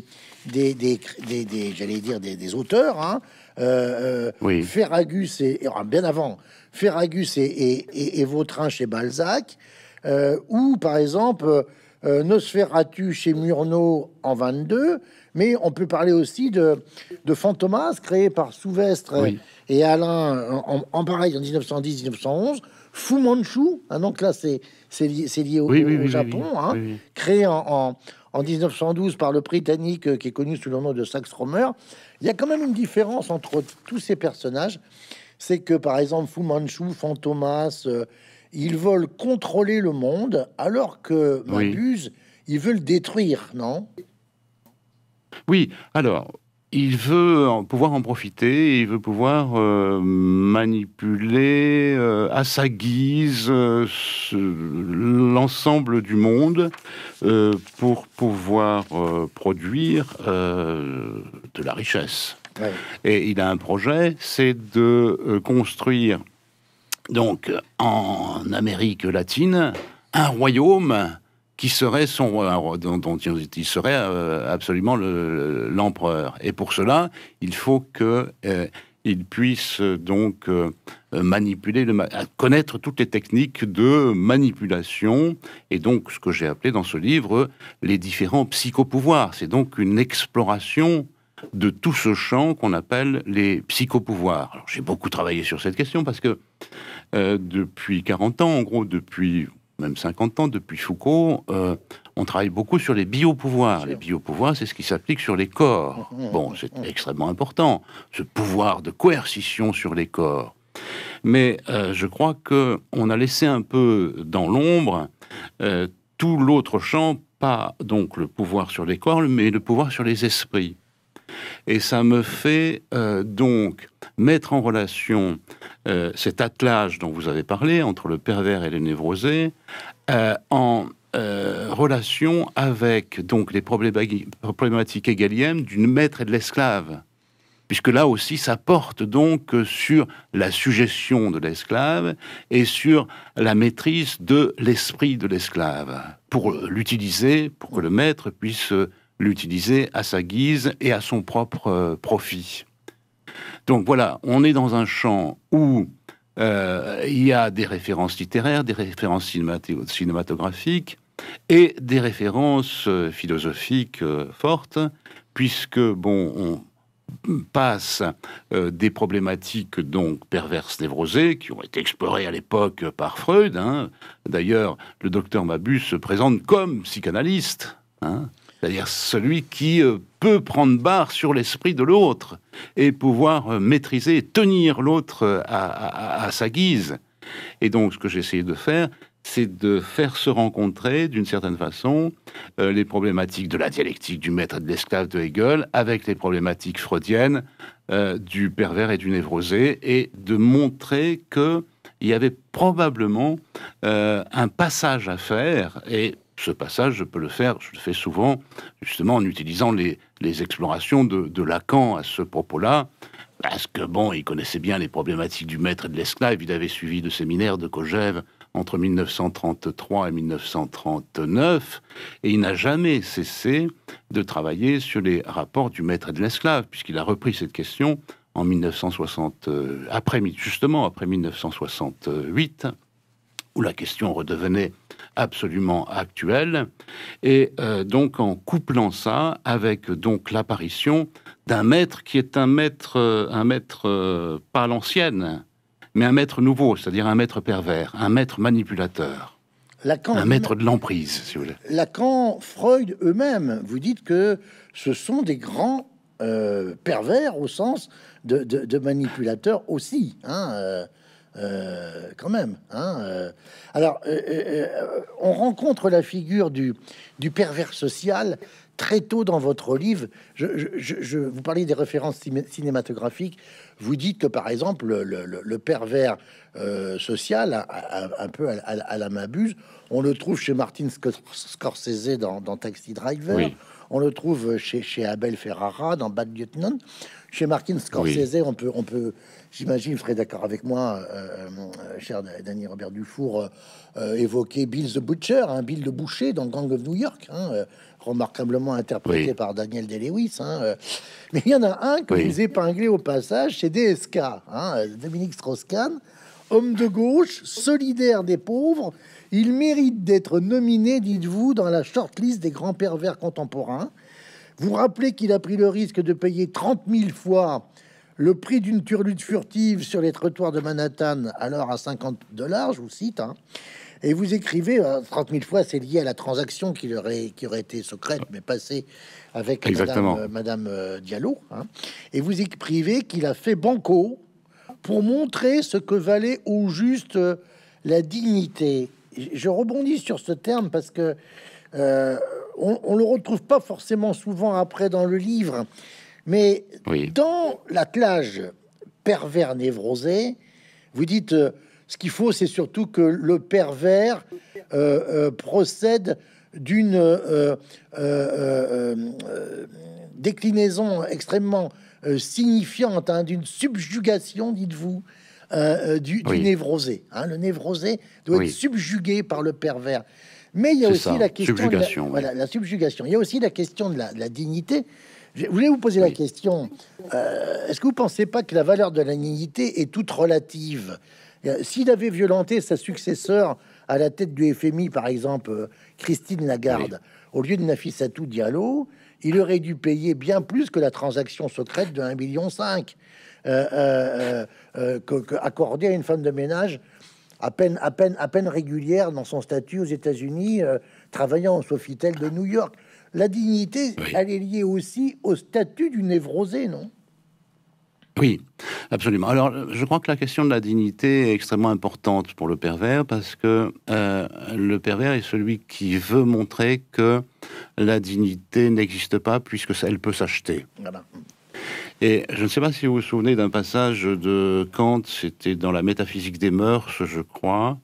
j'allais dire, des, auteurs. Hein, euh, euh, oui. Ferragus et, ah, bien avant, Ferragus et, Vautrin chez Balzac, euh, ou par exemple Nosferatu chez Murnau en 22, mais on peut parler aussi de, de Fantomas créé par Souvestre et Alain en, pareil en 1910-1911. Fu Manchu, un hein, donc là c'est, lié, au, Japon, hein, créé en en 1912 par le Britannique euh, qui est connu sous le nom de Sax Romer, il y a quand même une différence entre tous ces personnages. C'est que par exemple Fu Manchu, Fantomas, euh, ils veulent contrôler le monde, alors que Mabuse, ils veulent détruire, non oui, alors, il veut pouvoir en profiter, il veut pouvoir euh, manipuler euh, à sa guise euh, l'ensemble du monde pour pouvoir produire de la richesse. Et il a un projet, c'est de construire donc en Amérique latine un royaume qui serait son, dont, dont il serait euh, absolument l'empereur. et pour cela, il faut que euh, il puisse donc euh, manipuler, le connaître toutes les techniques de manipulation, et donc ce que j'ai appelé dans ce livre les différents psychopouvoirs. C'est donc une exploration de tout ce champ qu'on appelle les psychopouvoirs. j'ai beaucoup travaillé sur cette question parce que depuis 40 ans, en gros, depuis même 50 ans depuis Foucault, euh, on travaille beaucoup sur les biopouvoirs. Les biopouvoirs, c'est ce qui s'applique sur les corps. Mm, mm, bon, mm, c'est extrêmement important, ce pouvoir de coercition sur les corps. Mais euh, je crois que on a laissé un peu dans l'ombre euh, tout l'autre champ, pas donc le pouvoir sur les corps, mais le pouvoir sur les esprits. Et ça me fait donc mettre en relation euh, cet attelage dont vous avez parlé entre le pervers et le névrosé, euh, en euh, relation avec donc les problématiques égaliennes du maître et de l'esclave. Puisque là aussi, ça porte donc sur la suggestion de l'esclave et sur la maîtrise de l'esprit de l'esclave, pour l'utiliser, pour que le maître puisse l'utiliser à sa guise et à son propre profit. Donc voilà, on est dans un champ où euh, il y a des références littéraires, des références cinématographiques et des références euh, philosophiques euh, fortes, puisque bon, on, passe des problématiques donc perverses névrosées qui ont été explorées à l'époque par Freud. Hein. D'ailleurs, le docteur Mabus se présente comme psychanalyste. Hein c'est-à-dire celui qui euh, peut prendre barre sur l'esprit de l'autre et pouvoir euh, maîtriser, tenir l'autre euh, à, sa guise. Et donc, ce que j'ai essayé de faire, c'est de faire se rencontrer, d'une certaine façon, les problématiques de la dialectique du maître et de l'esclave de Hegel avec les problématiques freudiennes du pervers et du névrosé, et de montrer que il y avait probablement un passage à faire, et ce passage, je peux le faire, je le fais souvent, justement en utilisant les, explorations de, Lacan à ce propos-là, parce que, bon, il connaissait bien les problématiques du maître et de l'esclave, il avait suivi de séminaires de Kogève entre 1933 et 1939, et il n'a jamais cessé de travailler sur les rapports du maître et de l'esclave, puisqu'il a repris cette question en 1960, euh, après, justement après 1968, où la question redevenait absolument actuel, Et euh, donc en couplant ça avec donc l'apparition d'un maître qui est un maître, euh, un maître euh, pas l'ancienne, mais un maître nouveau, c'est-à-dire un maître pervers, un maître manipulateur. Lacan, un maître de l'emprise, si vous voulez. Lacan, Freud eux-mêmes, vous dites que ce sont des grands pervers au sens de, de, manipulateurs aussi. Hein, euh, quand même. Hein, euh. Alors, euh, on rencontre la figure du pervers social très tôt dans votre livre, je, vous parliez des références cinématographiques. Vous dites que par exemple, le, pervers euh, social, un peu à, à, à, la Mabuse, on le trouve chez Martin Scorsese dans, dans Taxi Driver. On le trouve chez, chez, Abel Ferrara dans Bad Lieutenant. Chez Martin Scorsese, on peut, on peut j'imagine, vous serez d'accord avec moi, euh, euh, cher Daniel Robert Dufour, évoquer Bill the Butcher, un hein, Bill de Boucher dans Gang of New York. Hein, remarquablement interprété par Daniel Delewis. Hein, euh, mais il y en a un que vous épinglez au passage, c'est DSK, hein, Dominique Strauss-Kahn, homme de gauche, solidaire des pauvres. Il mérite d'être nominé, dites-vous, dans la shortlist des grands pervers contemporains. Vous rappelez qu'il a pris le risque de payer 30 000 fois le prix d'une turlute furtive sur les trottoirs de Manhattan, alors à 50 dollars, je vous cite. Hein. Et vous écrivez 30 euh, 000 fois, c'est lié à la transaction qui, leur qui aurait été secrète, mais passée avec Exactement. Euh, madame, Madame euh, Diallo. Hein. Et vous écrivez qu'il a fait banco pour montrer ce que valait au juste la dignité. Je rebondis sur ce terme parce que on, le retrouve pas forcément souvent après dans le livre, mais oui. dans l'attelage pervers névrosé, vous dites ce qu'il faut, c'est surtout que le pervers euh, euh, procède d'une euh, déclinaison extrêmement signifiante, hein, d'une subjugation, dites-vous, du, névrosé. Hein. Le névrosé doit être subjugué par le pervers. Mais il y a aussi la question de la, subjugation. Il y a aussi la question de la, dignité. Je voulais vous poser la question est-ce que vous pensez pas que la valeur de la dignité est toute relative s'il avait violenté sa successeur à la tête du FMI, par exemple, euh, Christine Lagarde, au lieu de Nafissatou Diallo, il aurait dû payer bien plus que la transaction secrète de 1,5 million euh, euh, accordée à une femme de ménage à peine, régulière dans son statut aux États-Unis, travaillant au Sofitel de New York. La dignité, elle est liée aussi au statut du névrosé, non oui, absolument. Alors, je crois que la question de la dignité est extrêmement importante pour le pervers parce que euh, le pervers est celui qui veut montrer que la dignité n'existe pas puisque elle peut s'acheter. Et je ne sais pas si vous vous souvenez d'un passage de Kant, c'était dans la métaphysique des mœurs, je crois.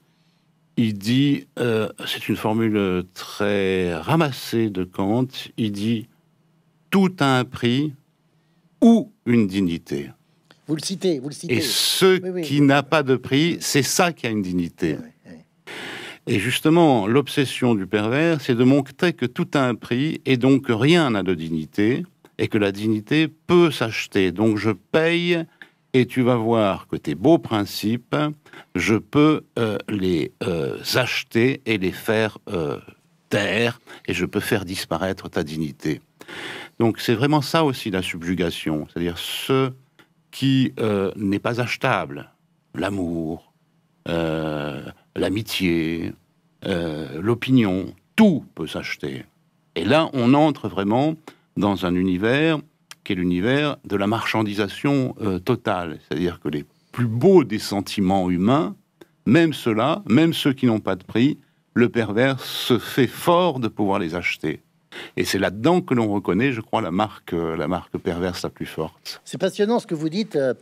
Il dit, euh, c'est une formule très ramassée de Kant, il dit, tout a un prix ou une dignité. Vous le citez, vous le citez. Et ce qui n'a pas de prix, c'est ça qui a une dignité. Et justement, l'obsession du pervers, c'est de montrer que tout a un prix et donc rien n'a de dignité et que la dignité peut s'acheter. Donc je paye et tu vas voir que tes beaux principes, je peux euh, les euh, acheter et les faire euh, taire et je peux faire disparaître ta dignité. Donc c'est vraiment ça aussi la subjugation, c'est-à-dire ce qui euh, n'est pas achetable. L'amour, euh, l'amitié, euh, l'opinion, tout peut s'acheter. Et là, on entre vraiment dans un univers qui est l'univers de la marchandisation totale. C'est-à-dire que les plus beaux des sentiments humains, même ceux-là, même ceux qui n'ont pas de prix, le pervers se fait fort de pouvoir les acheter. Et c'est là-dedans que l'on reconnaît, je crois, euh, la marque, perverse la plus forte. C'est passionnant ce que vous dites, euh,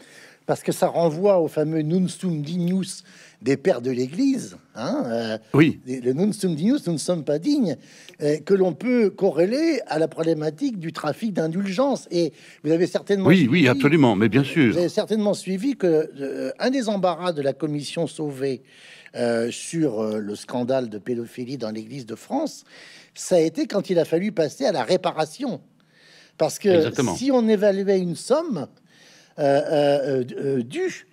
parce que ça renvoie au fameux Nunsum Dignus des pères de l'Église, hein, euh, oui. le nous ne sommes pas dignes, euh, que l'on peut corréler à la problématique du trafic d'indulgence. Et vous avez certainement... Oui, suivi, oui, absolument, mais bien sûr. certainement suivi que euh, un des embarras de la commission sauvée sur le scandale de pédophilie dans l'Église de France, ça a été quand il a fallu passer à la réparation. Parce que si on évaluait une somme due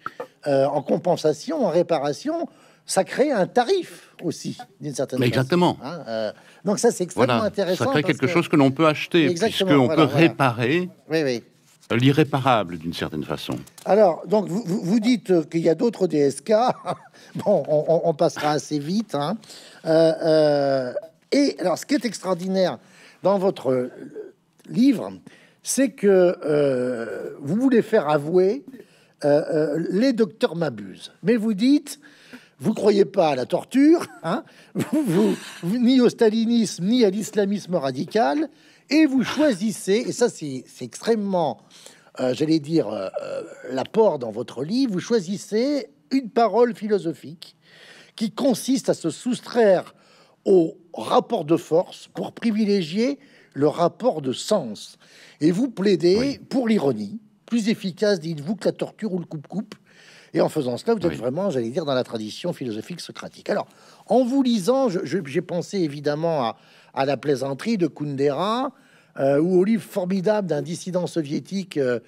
euh, en compensation, en réparation, ça crée un tarif aussi, d'une certaine manière. Exactement. Hein, euh. donc ça, c'est extrêmement intéressant. Ça crée quelque chose que l'on peut acheter, puisqu'on on peut réparer. Euh, l'irréparable d'une certaine façon. Alors, donc vous, dites qu'il y a d'autres DSK. bon, on, passera assez vite. Hein. et alors, ce qui est extraordinaire dans votre livre, c'est que vous voulez faire avouer euh, euh, les docteurs m'abusent. Mais vous dites, vous croyez pas à la torture, hein, vous, ni au stalinisme, ni à l'islamisme radical, et vous choisissez, et ça c'est extrêmement, euh, j'allais dire, l'apport dans votre livre, vous choisissez une parole philosophique qui consiste à se soustraire au rapport de force pour privilégier le rapport de sens. Et vous plaidez pour l'ironie, plus efficace, dites-vous, que la torture ou le coupe-coupe. Et en faisant cela, vous êtes vraiment, j'allais dire, dans la tradition philosophique socratique. Alors, en vous lisant, j'ai pensé évidemment à, la plaisanterie de Kundera euh, ou au livre formidable d'un dissident soviétique, euh,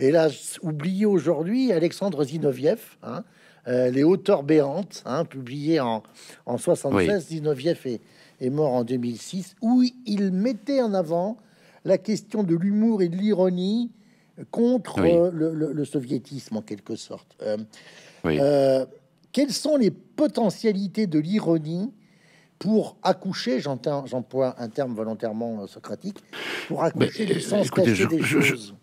hélas oublié aujourd'hui, Alexandre Zinoviev, hein, euh, Les hauteurs béantes, hein, publié en, en 76. Zinoviev est, mort en 2006, où il mettait en avant la question de l'humour et de l'ironie contre le, soviétisme en quelque sorte. Euh, euh, quelles sont les potentialités de l'ironie pour accoucher, j'emploie un terme volontairement euh, socratique, pour accoucher du sens écoutez, des choses.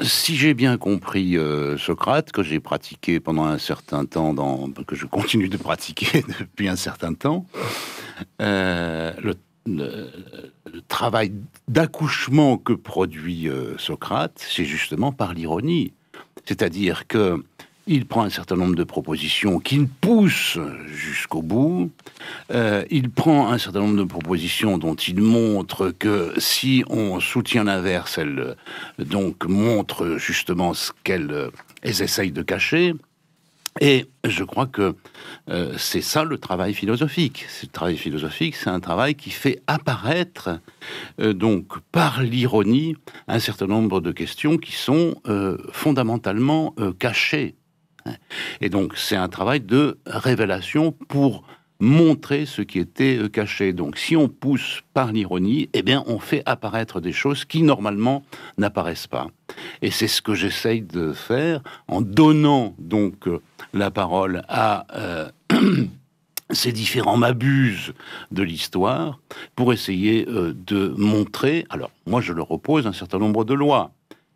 si j'ai bien compris Socrate, que j'ai pratiqué pendant un certain temps, dans, que je continue de pratiquer depuis un certain temps, le, travail d'accouchement que produit euh, Socrate, c'est justement par l'ironie. C'est-à-dire qu'il prend un certain nombre de propositions qu'il pousse jusqu'au bout. Euh, il prend un certain nombre de propositions dont il montre que si on soutient l'inverse, elle euh, donc montre justement ce qu'elles essayent de cacher. Et je crois que euh, c'est ça le travail philosophique. Le travail philosophique, c'est un travail qui fait apparaître, euh, donc par l'ironie, un certain nombre de questions qui sont euh, fondamentalement cachées. Et donc c'est un travail de révélation pour montrer ce qui était euh, caché. Donc si on pousse par l'ironie, eh bien on fait apparaître des choses qui normalement n'apparaissent pas. Et c'est ce que j'essaye de faire en donnant donc euh, la parole à euh, ces différents m'abusent de l'histoire pour essayer de montrer, alors moi je leur oppose un certain nombre de lois,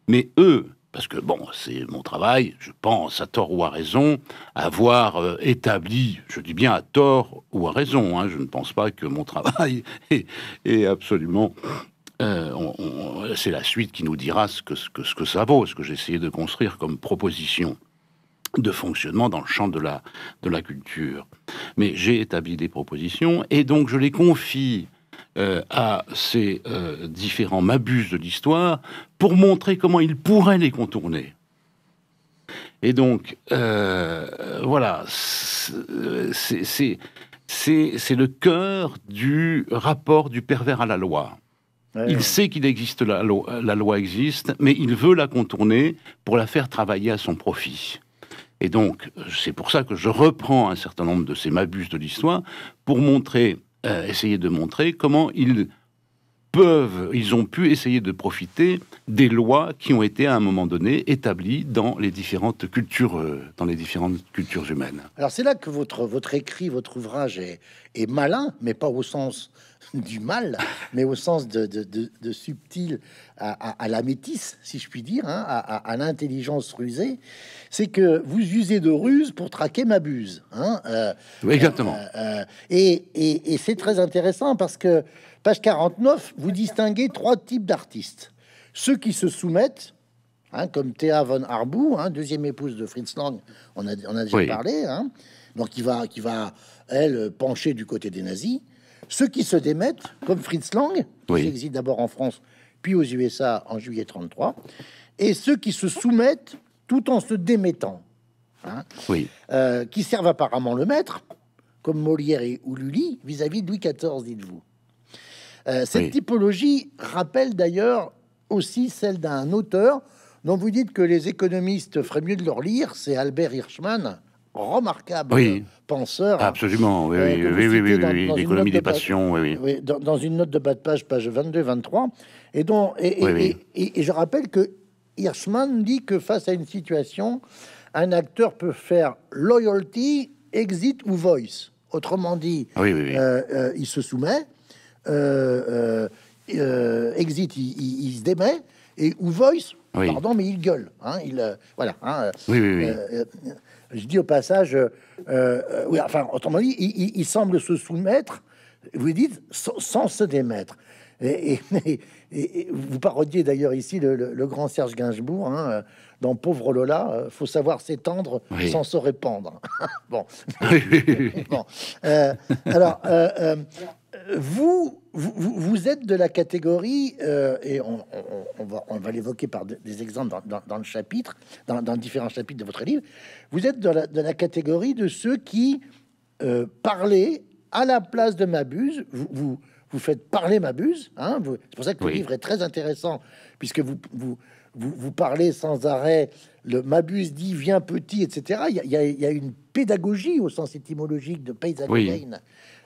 mais eux, parce que bon, c'est mon travail, je pense, à tort ou à raison, avoir euh, établi, je dis bien à tort ou à raison, hein, je ne pense pas que mon travail est, absolument... Euh, c'est la suite qui nous dira ce que, ce que, ce que ça vaut, ce que j'ai essayé de construire comme proposition de fonctionnement dans le champ de la, de la culture. Mais j'ai établi des propositions et donc je les confie euh, à ces euh, différents mabus de l'histoire pour montrer comment il pourrait les contourner. Et donc, euh, voilà, c'est le cœur du rapport du pervers à la loi. il sait qu'il existe, la loi, la loi existe, mais il veut la contourner pour la faire travailler à son profit. Et donc, c'est pour ça que je reprends un certain nombre de ces mabus de l'histoire pour montrer euh, essayer de montrer comment ils peuvent, ils ont pu essayer de profiter des lois qui ont été à un moment donné établies dans les différentes cultures, euh, dans les différentes cultures humaines. Alors c'est là que votre, votre écrit, votre ouvrage est malin, mais pas au sens du mal, mais au sens de, subtil à, la métisse, si je puis dire, hein, à, l'intelligence rusée, c'est que vous usez de ruse pour traquer ma buse. Hein, euh, exactement. Euh, euh, et, c'est très intéressant parce que, page 49, vous distinguez trois types d'artistes. Ceux qui se soumettent, hein, comme Théa von Harbour, deuxième épouse de Fritz Lang, on a, déjà parlé, donc qui va, qui va, elle, pencher du côté des nazis. Ceux qui se démettent, comme Fritz Lang, qui existe d'abord en France, puis aux USA en juillet 33, et ceux qui se soumettent tout en se démettant, hein, euh, qui servent apparemment le maître, comme Molière ou Lully, vis-à-vis de Louis XIV, dites-vous. Euh, cette typologie rappelle d'ailleurs aussi celle d'un auteur dont vous dites que les économistes feraient mieux de leur lire, c'est Albert Hirschman, remarquable penseur. Absolument, oui, oui, euh, oui, oui, l'économie des passions, oui, oui. Dans, une note de bas de page, page 22-23, et, dont, et, et, je rappelle que Hirschman dit que face à une situation, un acteur peut faire loyalty, exit ou voice. Autrement dit, euh, euh, il se soumet, euh, exit, il, se démet, et ou voice, pardon, mais il gueule. Hein, il, voilà. Hein, oui, oui, oui je dis au passage, euh, euh, oui, enfin, autrement dit, il, il, semble se soumettre, vous dites, sans, se démettre. Et, et, vous parodiez d'ailleurs ici le, grand Serge Gainsbourg hein, euh, dans Pauvre Lola. faut savoir s'étendre sans se répandre. bon. bon. alors, vous, vous, êtes de la catégorie, euh, et on, va, on va l'évoquer par des exemples dans, le chapitre, dans, différents chapitres de votre livre, vous êtes de la, catégorie de ceux qui euh, parlaient à la place de Mabuse. Vous, vous, faites parler Mabuse. Hein, c'est pour ça que le livre est très intéressant, puisque vous, vous, vous, parlez sans arrêt, le Mabuse dit viens petit, etc. Il y a, une pédagogie au sens étymologique de paysan oui.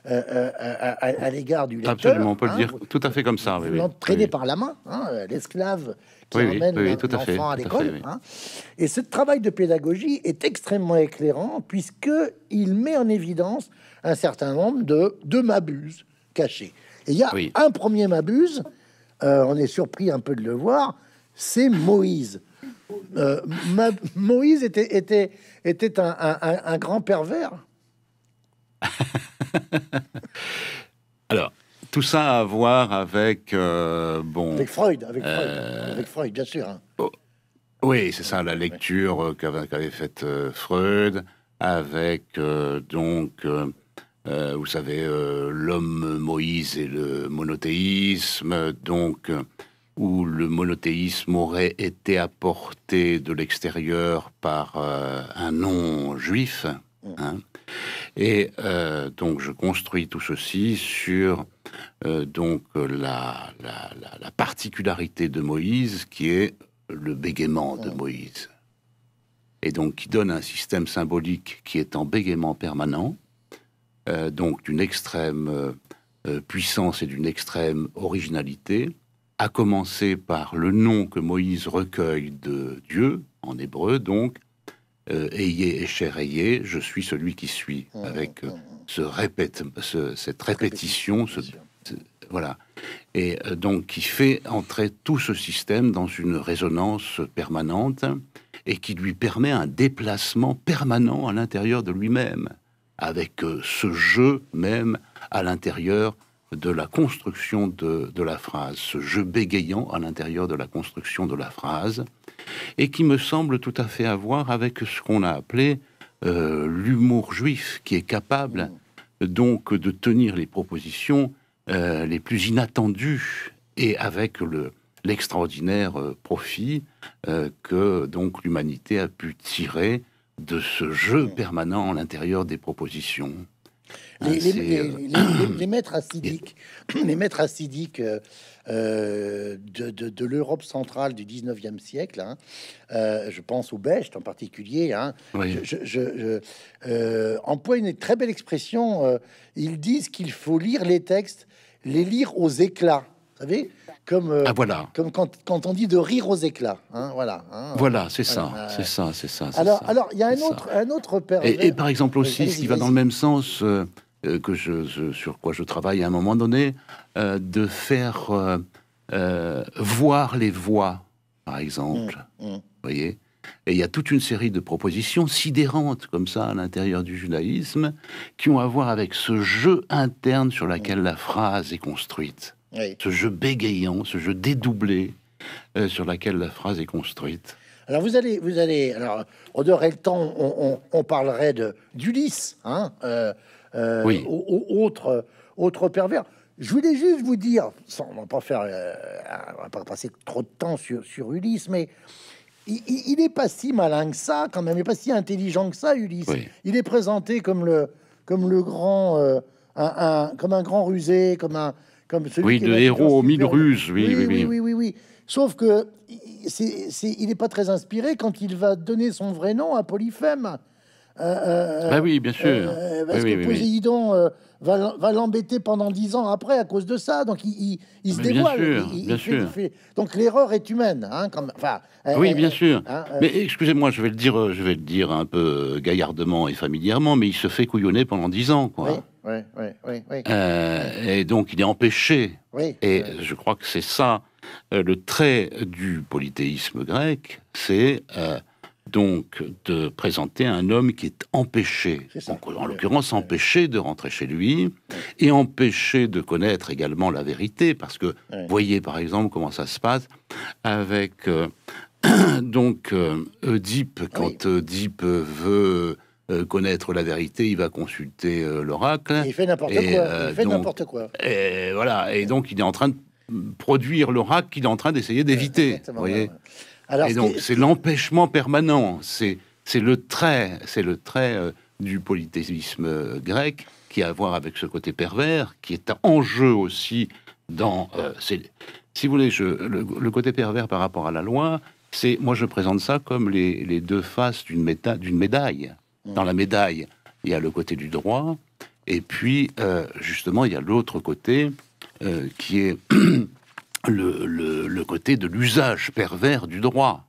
Euh, euh, à, l'égard du lecteur. Absolument, on peut le hein, dire tout à fait comme ça. Oui, par la main, hein, l'esclave qui oui, emmène l'enfant à, l'école. Hein. Et ce travail de pédagogie est extrêmement éclairant puisque il met en évidence un certain nombre de, de m'abuses cachées. Et il y a un premier m'abuse, euh, on est surpris un peu de le voir, c'est Moïse. Moïse était, était, était un, un grand pervers. Alors, tout ça a à voir avec euh, bon. Avec Freud, avec, Freud, euh, bien sûr. Hein. Oh, oui, c'est ça la lecture euh, qu'avait, faite Freud, avec donc, vous savez, l'homme Moïse et le monothéisme, donc où le monothéisme aurait été apporté de l'extérieur par un nom juif. Mm. Hein, et euh, donc, je construis tout ceci sur euh, donc la, particularité de Moïse, qui est le bégaiement de Moïse. Et donc, qui donne un système symbolique qui est en bégaiement permanent, euh, donc d'une extrême puissance et d'une extrême originalité, à commencer par le nom que Moïse recueille de Dieu, en hébreu donc, euh, ayez, et ayez, je suis celui qui suit mm, », mm, avec euh, mm. cette répétition, voilà. Et euh, donc qui fait entrer tout ce système dans une résonance permanente et qui lui permet un déplacement permanent à l'intérieur de lui-même, avec ce jeu même à l'intérieur de la construction de, la phrase, ce jeu bégayant à l'intérieur de la construction de la phrase, et qui me semble tout à fait avoir avec ce qu'on a appelé euh, l'humour juif, qui est capable donc de tenir les propositions euh, les plus inattendues et avec le l'extraordinaire euh, profit que donc l'humanité a pu tirer de ce jeu permanent à l'intérieur des propositions. Les, ah, maîtres acidiques, les maîtres acidiques euh, de, de, l'Europe centrale du 19e siècle. Hein. Euh, je pense au Becht en particulier. Hein. Je, euh, emploie une très belle expression. ils disent qu'il faut lire les textes, les lire aux éclats. Vous savez, comme, ah, voilà. comme quand, on dit de rire aux éclats. Hein, voilà, hein. voilà, c'est ça, c'est ça, c'est ça. Alors, alors il y a un autre, un autre père Et, par exemple aussi, ce qui va dans le même sens, euh, que je, sur quoi je travaille à un moment donné, euh, de faire euh, voir les voix, par exemple. Mmh, mmh. voyez et il y a toute une série de propositions sidérantes comme ça à l'intérieur du judaïsme qui ont à voir avec ce jeu interne sur laquelle mmh. la phrase est construite. Ce jeu bégayant, ce jeu dédoublé sur laquelle la phrase est construite. Alors vous allez, vous allez, alors on aurait le temps, on, parlerait de d'Ulysse, hein, euh, oui. autre, pervers. Je voulais juste vous dire, sans on va pas faire, euh, passer trop de temps sur, sur Ulysse, mais il n'est pas si malin que ça, quand même, il n'est pas si intelligent que ça, Ulysse. Il est présenté comme le, comme le grand, euh, un, comme un grand rusé, comme un, comme celui oui, de héros aux mille ruses, oui oui oui, oui oui Sauf que c'est il n'est pas très inspiré quand il va donner son vrai nom à Polyphème. Ah oui, bien sûr. Euh, parce que Poséidon va, l'embêter pendant dix ans après à cause de ça. Donc il, se dévoile. Bien sûr, Donc l'erreur est humaine. Hein, oui, bien sûr. Hein, mais excusez-moi, je vais le dire, je vais le dire un peu gaillardement et familièrement, mais il se fait couillonner pendant dix ans, quoi. Oui, oui, oui, et donc il est empêché. et je crois que c'est ça le trait du polythéisme grec, c'est donc de présenter un homme qui est empêché, en l'occurrence empêché de rentrer chez lui, et empêché de connaître également la vérité, parce que voyez par exemple comment ça se passe avec euh, donc euh, Oedipe, quand Oedipe veut euh, connaître la vérité, il va consulter l'oracle. Il fait n'importe quoi. Il fait n'importe quoi. Et voilà. Et donc, il est en train de produire l'oracle qu'il est en train d'essayer d'éviter. voyez et donc, c'est l'empêchement permanent, c'est le trait, c'est le trait euh, du polythéisme euh, grec qui a à voir avec ce côté pervers, qui est en jeu aussi dans... Euh, si vous voulez, le, côté pervers par rapport à la loi, c'est... Moi, je présente ça comme les, les deux faces d'une médaille. Mm. Dans la médaille, il y a le côté du droit, et puis, justement, il y a l'autre côté qui est... le, côté de l'usage pervers du droit.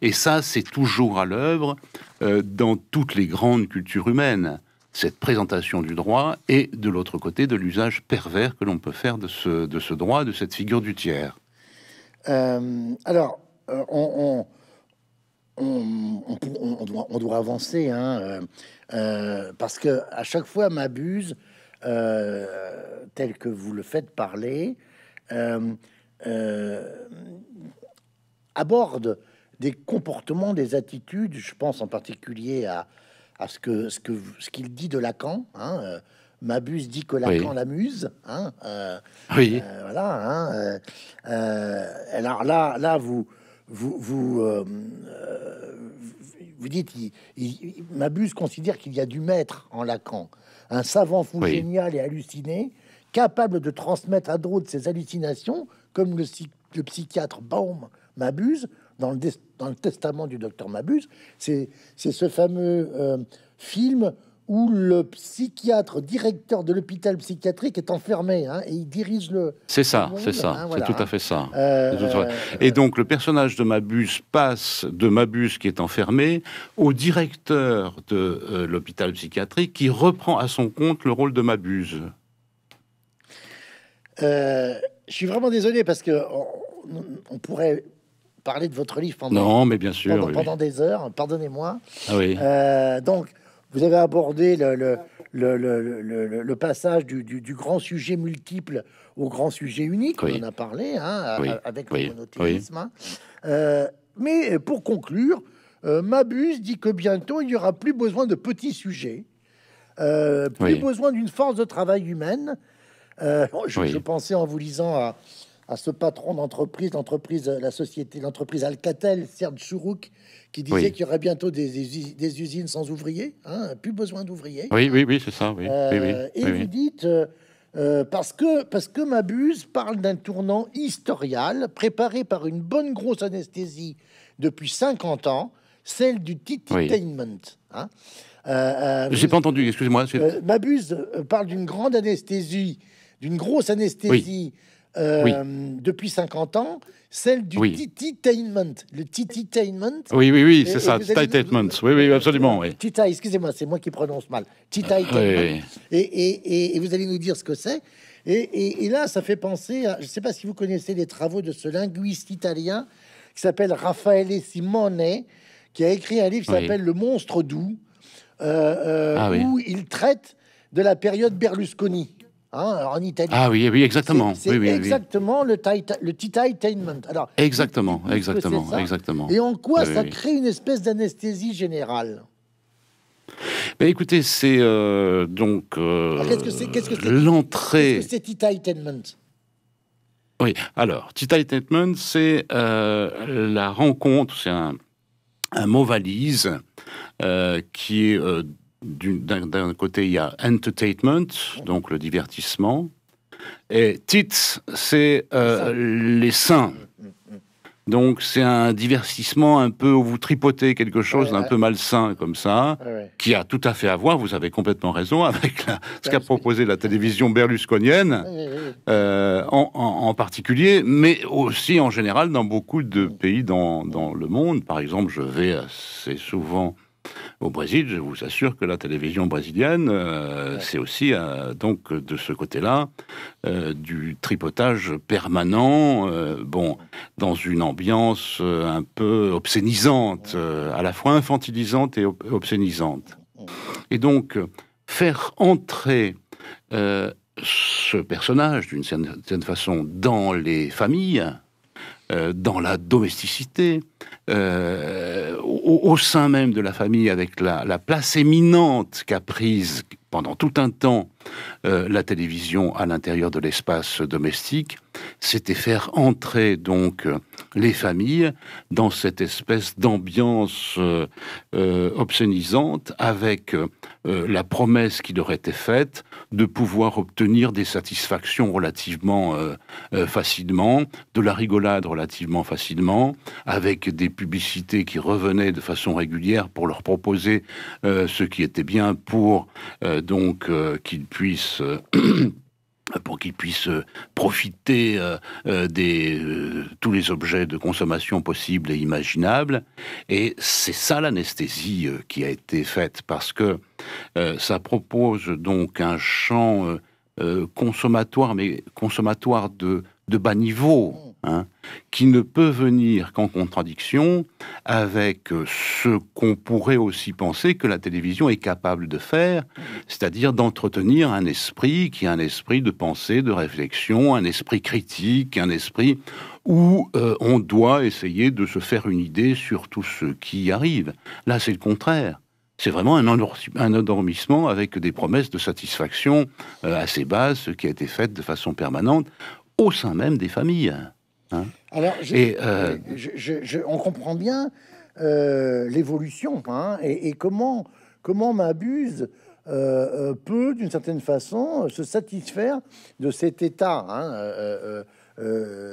Et ça, c'est toujours à l'œuvre euh, dans toutes les grandes cultures humaines, cette présentation du droit et, de l'autre côté, de l'usage pervers que l'on peut faire de ce, de ce, droit, de cette figure du tiers. Euh, alors, euh, on, on, doit, avancer, hein, parce que à chaque fois, m'abuse, tel que vous le faites parler, euh, aborde des comportements, des attitudes. Je pense en particulier à, ce que ce qu'il dit de Lacan. Hein, euh, Mabuse dit que Lacan l'amuse. Hein, euh, oui. voilà. Hein, alors là, là vous vous vous, dites, il, Mabuse considère qu'il y a du maître en Lacan, un savant fou génial et halluciné, capable de transmettre à d'autres ses hallucinations comme le, psychiatre Baum m'abuse, dans, le, testament du docteur Mabuse, c'est ce fameux euh, film où le psychiatre directeur de l'hôpital psychiatrique est enfermé hein, et il dirige le. C'est ça, c'est ça, hein, euh, c'est tout à fait ça. et donc le personnage de Mabuse passe de Mabuse qui est enfermé au directeur de euh, l'hôpital psychiatrique qui reprend à son compte le rôle de Mabuse je suis vraiment désolé parce que on, pourrait parler de votre livre pendant, mais bien sûr, pendant, des heures, pardonnez-moi. Ah oui. Euh, donc, vous avez abordé le, le, passage du, grand sujet multiple au grand sujet unique, on en a parlé, hein, avec le monothéisme. Hein. Euh, mais pour conclure, euh, Mabuse dit que bientôt, il n'y aura plus besoin de petits sujets, plus besoin d'une force de travail humaine, euh, je, pensais en vous lisant à, ce patron d'entreprise, l'entreprise, la société, l'entreprise Alcatel, Serge Chourouk, qui disait qu'il y aurait bientôt des, usines sans ouvriers, hein, plus besoin d'ouvriers. Oui, oui, oui, c'est ça. Euh, et vous dites. Euh, parce que, parce que Mabuse parle d'un tournant historial préparé par une bonne grosse anesthésie depuis 50 ans, celle du tititainment. Hein. Euh, J'ai pas entendu, excusez-moi. Mabuse parle d'une grande anesthésie d'une grosse anesthésie euh, depuis 50 ans, celle du tititainment. Le tititainment. Oui, oui, oui, c'est ça, tititainment. Oui, oui, euh, absolument. Tita, excusez-moi, c'est moi qui prononce mal. Euh, Titainment. Et, et, et, vous allez nous dire ce que c'est. Et, et, là, ça fait penser à. Je ne sais pas si vous connaissez les travaux de ce linguiste italien qui s'appelle Raffaele Simone, qui a écrit un livre qui s'appelle Le monstre doux, ah où il traite de la période Berlusconi. Hein, en Italie. Ah oui, oui, exactement. oui, oui, exactement le titaitainment. le Alors exactement, exactement, exactement. Et en quoi ça crée une espèce d'anesthésie générale ben écoutez, c'est euh, donc euh, ah, c'est, ce l'entrée. Oui. Alors, titainment, c'est euh, la rencontre, c'est un, un mot valise euh, qui est d'un côté, il y a entertainment, donc le divertissement, et tits, c'est euh, les seins. Mm, mm, mm. Donc c'est un divertissement un peu où vous tripotez quelque chose d'un peu malsain comme ça, qui a tout à fait à voir, vous avez complètement raison, avec ce qu'a proposé la télévision berlusconienne euh, en, particulier, mais aussi en général dans beaucoup de pays dans, dans le monde. Par exemple, je vais assez souvent au Brésil, je vous assure que la télévision brésilienne, euh, c'est aussi euh, donc de ce côté-là euh, du tripotage permanent, bon, dans une ambiance un peu obscénisante, à la fois infantilisante et obscénisante. Mm, mm, mm. Et donc faire entrer ce personnage d'une certaine façon dans les familles euh, dans la domesticité, euh, au, sein même de la famille, avec la place éminente qu'a prise pendant tout un temps euh, la télévision à l'intérieur de l'espace domestique, c'était faire entrer donc les familles dans cette espèce d'ambiance euh, euh avec euh, la promesse qui leur était faite de pouvoir obtenir des satisfactions relativement facilement, de la rigolade relativement facilement, avec des publicités qui revenaient de façon régulière pour leur proposer ce qui était bien pour donc euh, qu'il puisse, euh, pour qu'ils puissent euh, profiter de des, tous les objets de consommation possibles et imaginables. Et c'est ça l'anesthésie qui a été faite, parce que ça propose donc un champ consommatoire, mais consommatoire de bas niveau. Hein, qui ne peut venir qu'en contradiction avec euh, ce qu'on pourrait aussi penser que la télévision est capable de faire, c'est-à-dire d'entretenir un esprit qui est un esprit de pensée, de réflexion, un esprit critique, un esprit où euh, on doit essayer de se faire une idée sur tout ce qui arrive. Là, c'est le contraire. C'est vraiment un, endormissement avec des promesses de satisfaction euh, assez basses qui a été faite de façon permanente au sein même des familles. Hein. Alors, euh, je, on comprend bien euh, l'évolution hein, et, comment, comment Mabuse euh, peut, d'une certaine façon, se satisfaire de cet état hein,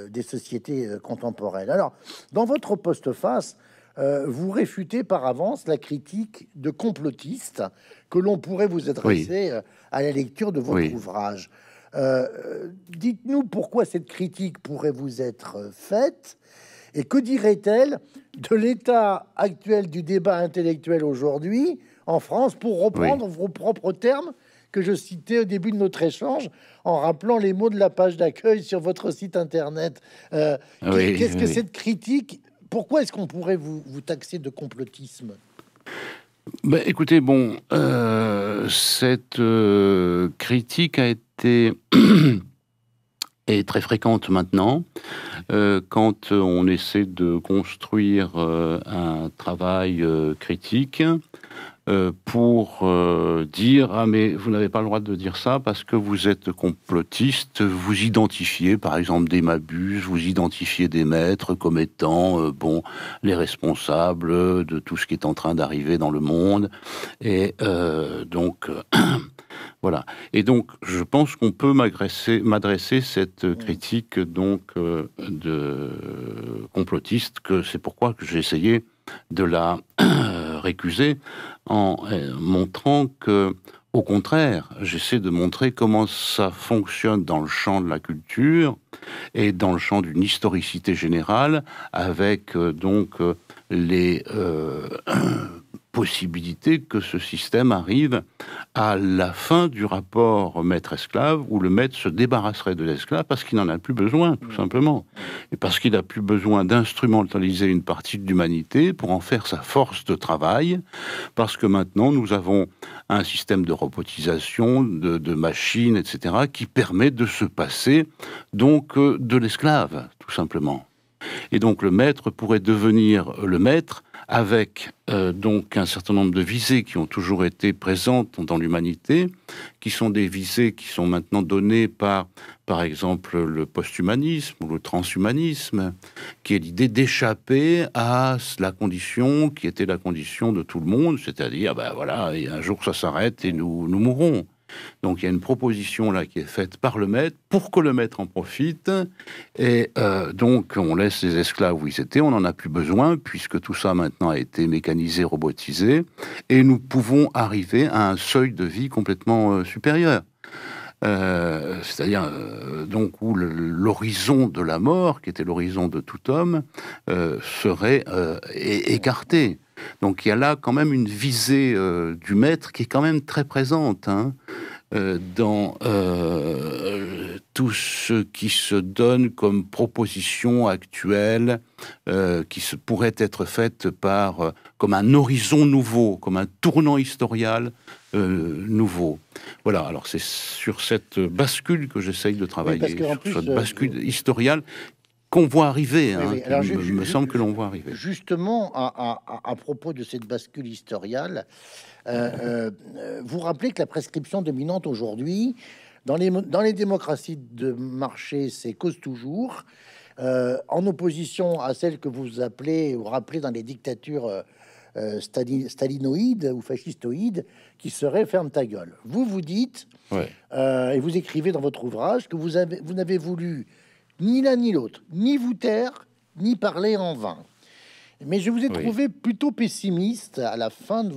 des sociétés contemporaines. Alors, dans votre postface, vous réfutez par avance la critique de complotistes que l'on pourrait vous adresser à la lecture de votre ouvrage. Euh, dites-nous pourquoi cette critique pourrait vous être euh, faite et que dirait-elle de l'état actuel du débat intellectuel aujourd'hui en France, pour reprendre vos propres termes que je citais au début de notre échange, en rappelant les mots de la page d'accueil sur votre site internet. Euh, qu'est-ce que cette critique Pourquoi est-ce qu'on pourrait vous, taxer de complotisme ben, écoutez, bon, cette critique a été est très fréquente maintenant. Euh, quand on essaie de construire euh, un travail euh, critique pour dire Ah, mais vous n'avez pas le droit de dire ça parce que vous êtes complotiste, vous identifiez par exemple des mabus vous identifiez des maîtres comme étant bon, les responsables de tout ce qui est en train d'arriver dans le monde. Et donc. Voilà. Et donc, je pense qu'on peut m'adresser cette mm. critique donc euh, de complotiste, que c'est pourquoi j'ai essayé de la récuser en euh, montrant que, au contraire, j'essaie de montrer comment ça fonctionne dans le champ de la culture et dans le champ d'une historicité générale, avec euh, donc les possibilité que ce système arrive à la fin du rapport maître-esclave, où le maître se débarrasserait de l'esclave parce qu'il n'en a plus besoin, tout mmh. simplement. Et parce qu'il n'a plus besoin d'instrumentaliser une partie de l'humanité pour en faire sa force de travail, parce que maintenant nous avons un système de robotisation, de, de machines, etc., qui permet de se passer donc euh, de l'esclave, tout simplement. Et donc le maître pourrait devenir le maître avec euh, donc un certain nombre de visées qui ont toujours été présentes dans l'humanité, qui sont des visées qui sont maintenant données par, par exemple, le posthumanisme ou le transhumanisme, qui est l'idée d'échapper à la condition qui était la condition de tout le monde, c'est-à-dire, ben voilà, et un jour ça s'arrête et nous, nous mourrons. Donc il y a une proposition là qui est faite par le maître pour que le maître en profite. Et euh, donc on laisse les esclaves où ils étaient, on n'en a plus besoin puisque tout ça maintenant a été mécanisé, robotisé. Et nous pouvons arriver à un seuil de vie complètement euh, supérieur. Euh, c'est-à-dire euh, donc où l'horizon de la mort, qui était l'horizon de tout homme, euh, serait écarté. Donc il y a là quand même une visée du maître qui est quand même très présente hein, dans tout ce qui se donne comme proposition actuelle, qui se, pourrait être faite par comme un horizon nouveau, comme un tournant historial euh, nouveau. Voilà, alors c'est sur cette bascule que j'essaye de travailler, sur cette euh, bascule historiale qu'on voit arriver, je, hein, me, semble que l'on voit arriver. Justement, à, propos de cette bascule historiale, euh, vous rappelez que la prescription dominante aujourd'hui, dans les, dans les démocraties de marché, c'est cause toujours, en opposition à celle que vous appelez ou rappelez dans les dictatures stalinoïdes ou fascistoïdes, qui serait ferme ta gueule. Vous vous dites, euh, et vous écrivez dans votre ouvrage, que vous, avez, vous n'avez voulu ni l'un ni l'autre, ni vous taire, ni parler en vain. Mais je vous ai trouvé plutôt pessimiste à la fin de,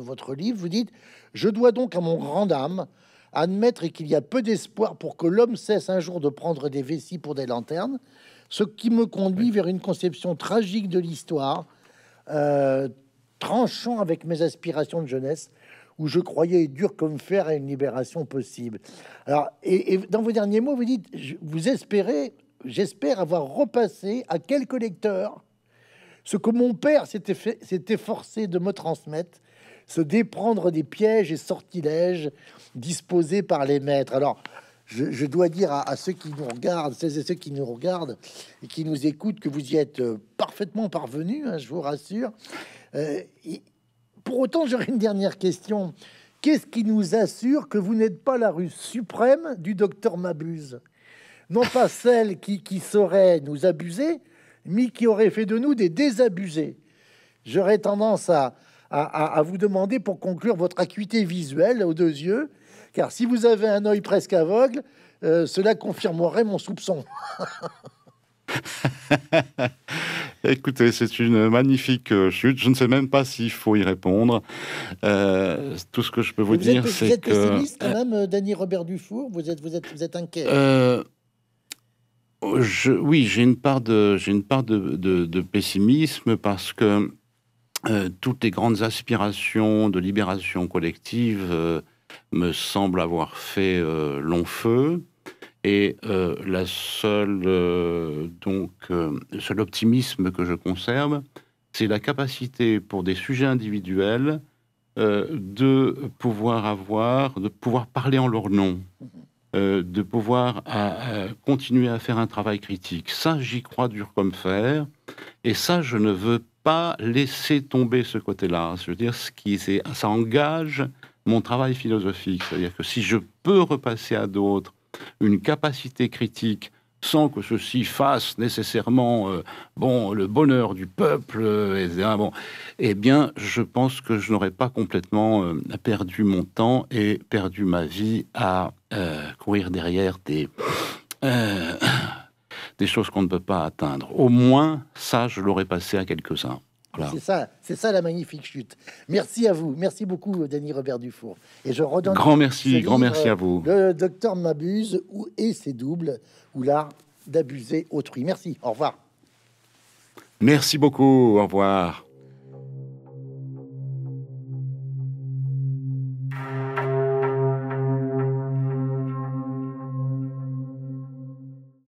votre livre. Vous dites Je dois donc à mon grand âme admettre qu'il y a peu d'espoir pour que l'homme cesse un jour de prendre des vessies pour des lanternes, ce qui me conduit vers une conception tragique de l'histoire, euh, tranchant avec mes aspirations de jeunesse où je croyais dur comme fer à une libération possible. Alors, et, dans vos derniers mots, vous dites, je, vous espérez, j'espère avoir repassé à quelques lecteurs ce que mon père s'était forcé de me transmettre, se déprendre des pièges et sortilèges disposés par les maîtres. Alors, je, dois dire à, ceux qui nous regardent, celles et ceux qui nous regardent et qui nous écoutent, que vous y êtes euh, parfaitement parvenus, hein, je vous rassure. et euh, pour autant, j'aurais une dernière question. Qu'est-ce qui nous assure que vous n'êtes pas la ruse suprême du docteur Mabuse Non pas celle qui, saurait nous abuser, mais qui aurait fait de nous des désabusés. J'aurais tendance à, vous demander pour conclure votre acuité visuelle aux deux yeux, car si vous avez un œil presque aveugle, euh, cela confirmerait mon soupçon. Écoutez, c'est une magnifique euh, chute. Je ne sais même pas s'il faut y répondre. Euh, tout ce que je peux vous, dire, c'est que... Vous êtes pessimiste quand euh, même, Dany Robert Dufour Vous êtes, vous êtes, vous êtes inquiet oui, j'ai une part de, j'ai une part de, pessimisme parce que toutes les grandes aspirations de libération collective me semblent avoir fait long feu. Et euh, la seule, euh, donc, euh, seul optimisme que je conserve, c'est la capacité pour des sujets individuels de pouvoir avoir, de pouvoir parler en leur nom, de pouvoir continuer à faire un travail critique. Ça, j'y crois dur comme fer. Et ça, je ne veux pas laisser tomber ce côté-là. Je veux dire, ce qui, ça engage mon travail philosophique. C'est-à-dire que si je peux repasser à d'autres une capacité critique sans que ceci fasse nécessairement euh, bon le bonheur du peuple, euh, bon, eh bien, je pense que je n'aurais pas complètement euh, perdu mon temps et perdu ma vie à courir derrière des des choses qu'on ne peut pas atteindre. Au moins, ça, je l'aurais passé à quelques-uns. C'est ça, c'est ça la magnifique chute. Merci à vous, merci beaucoup, Denis Robert Dufour. Et je redonne grand merci, grand merci à vous. Le docteur m'abuse ou et ses doubles ou l'art d'abuser autrui. Merci. Au revoir. Merci beaucoup. Au revoir.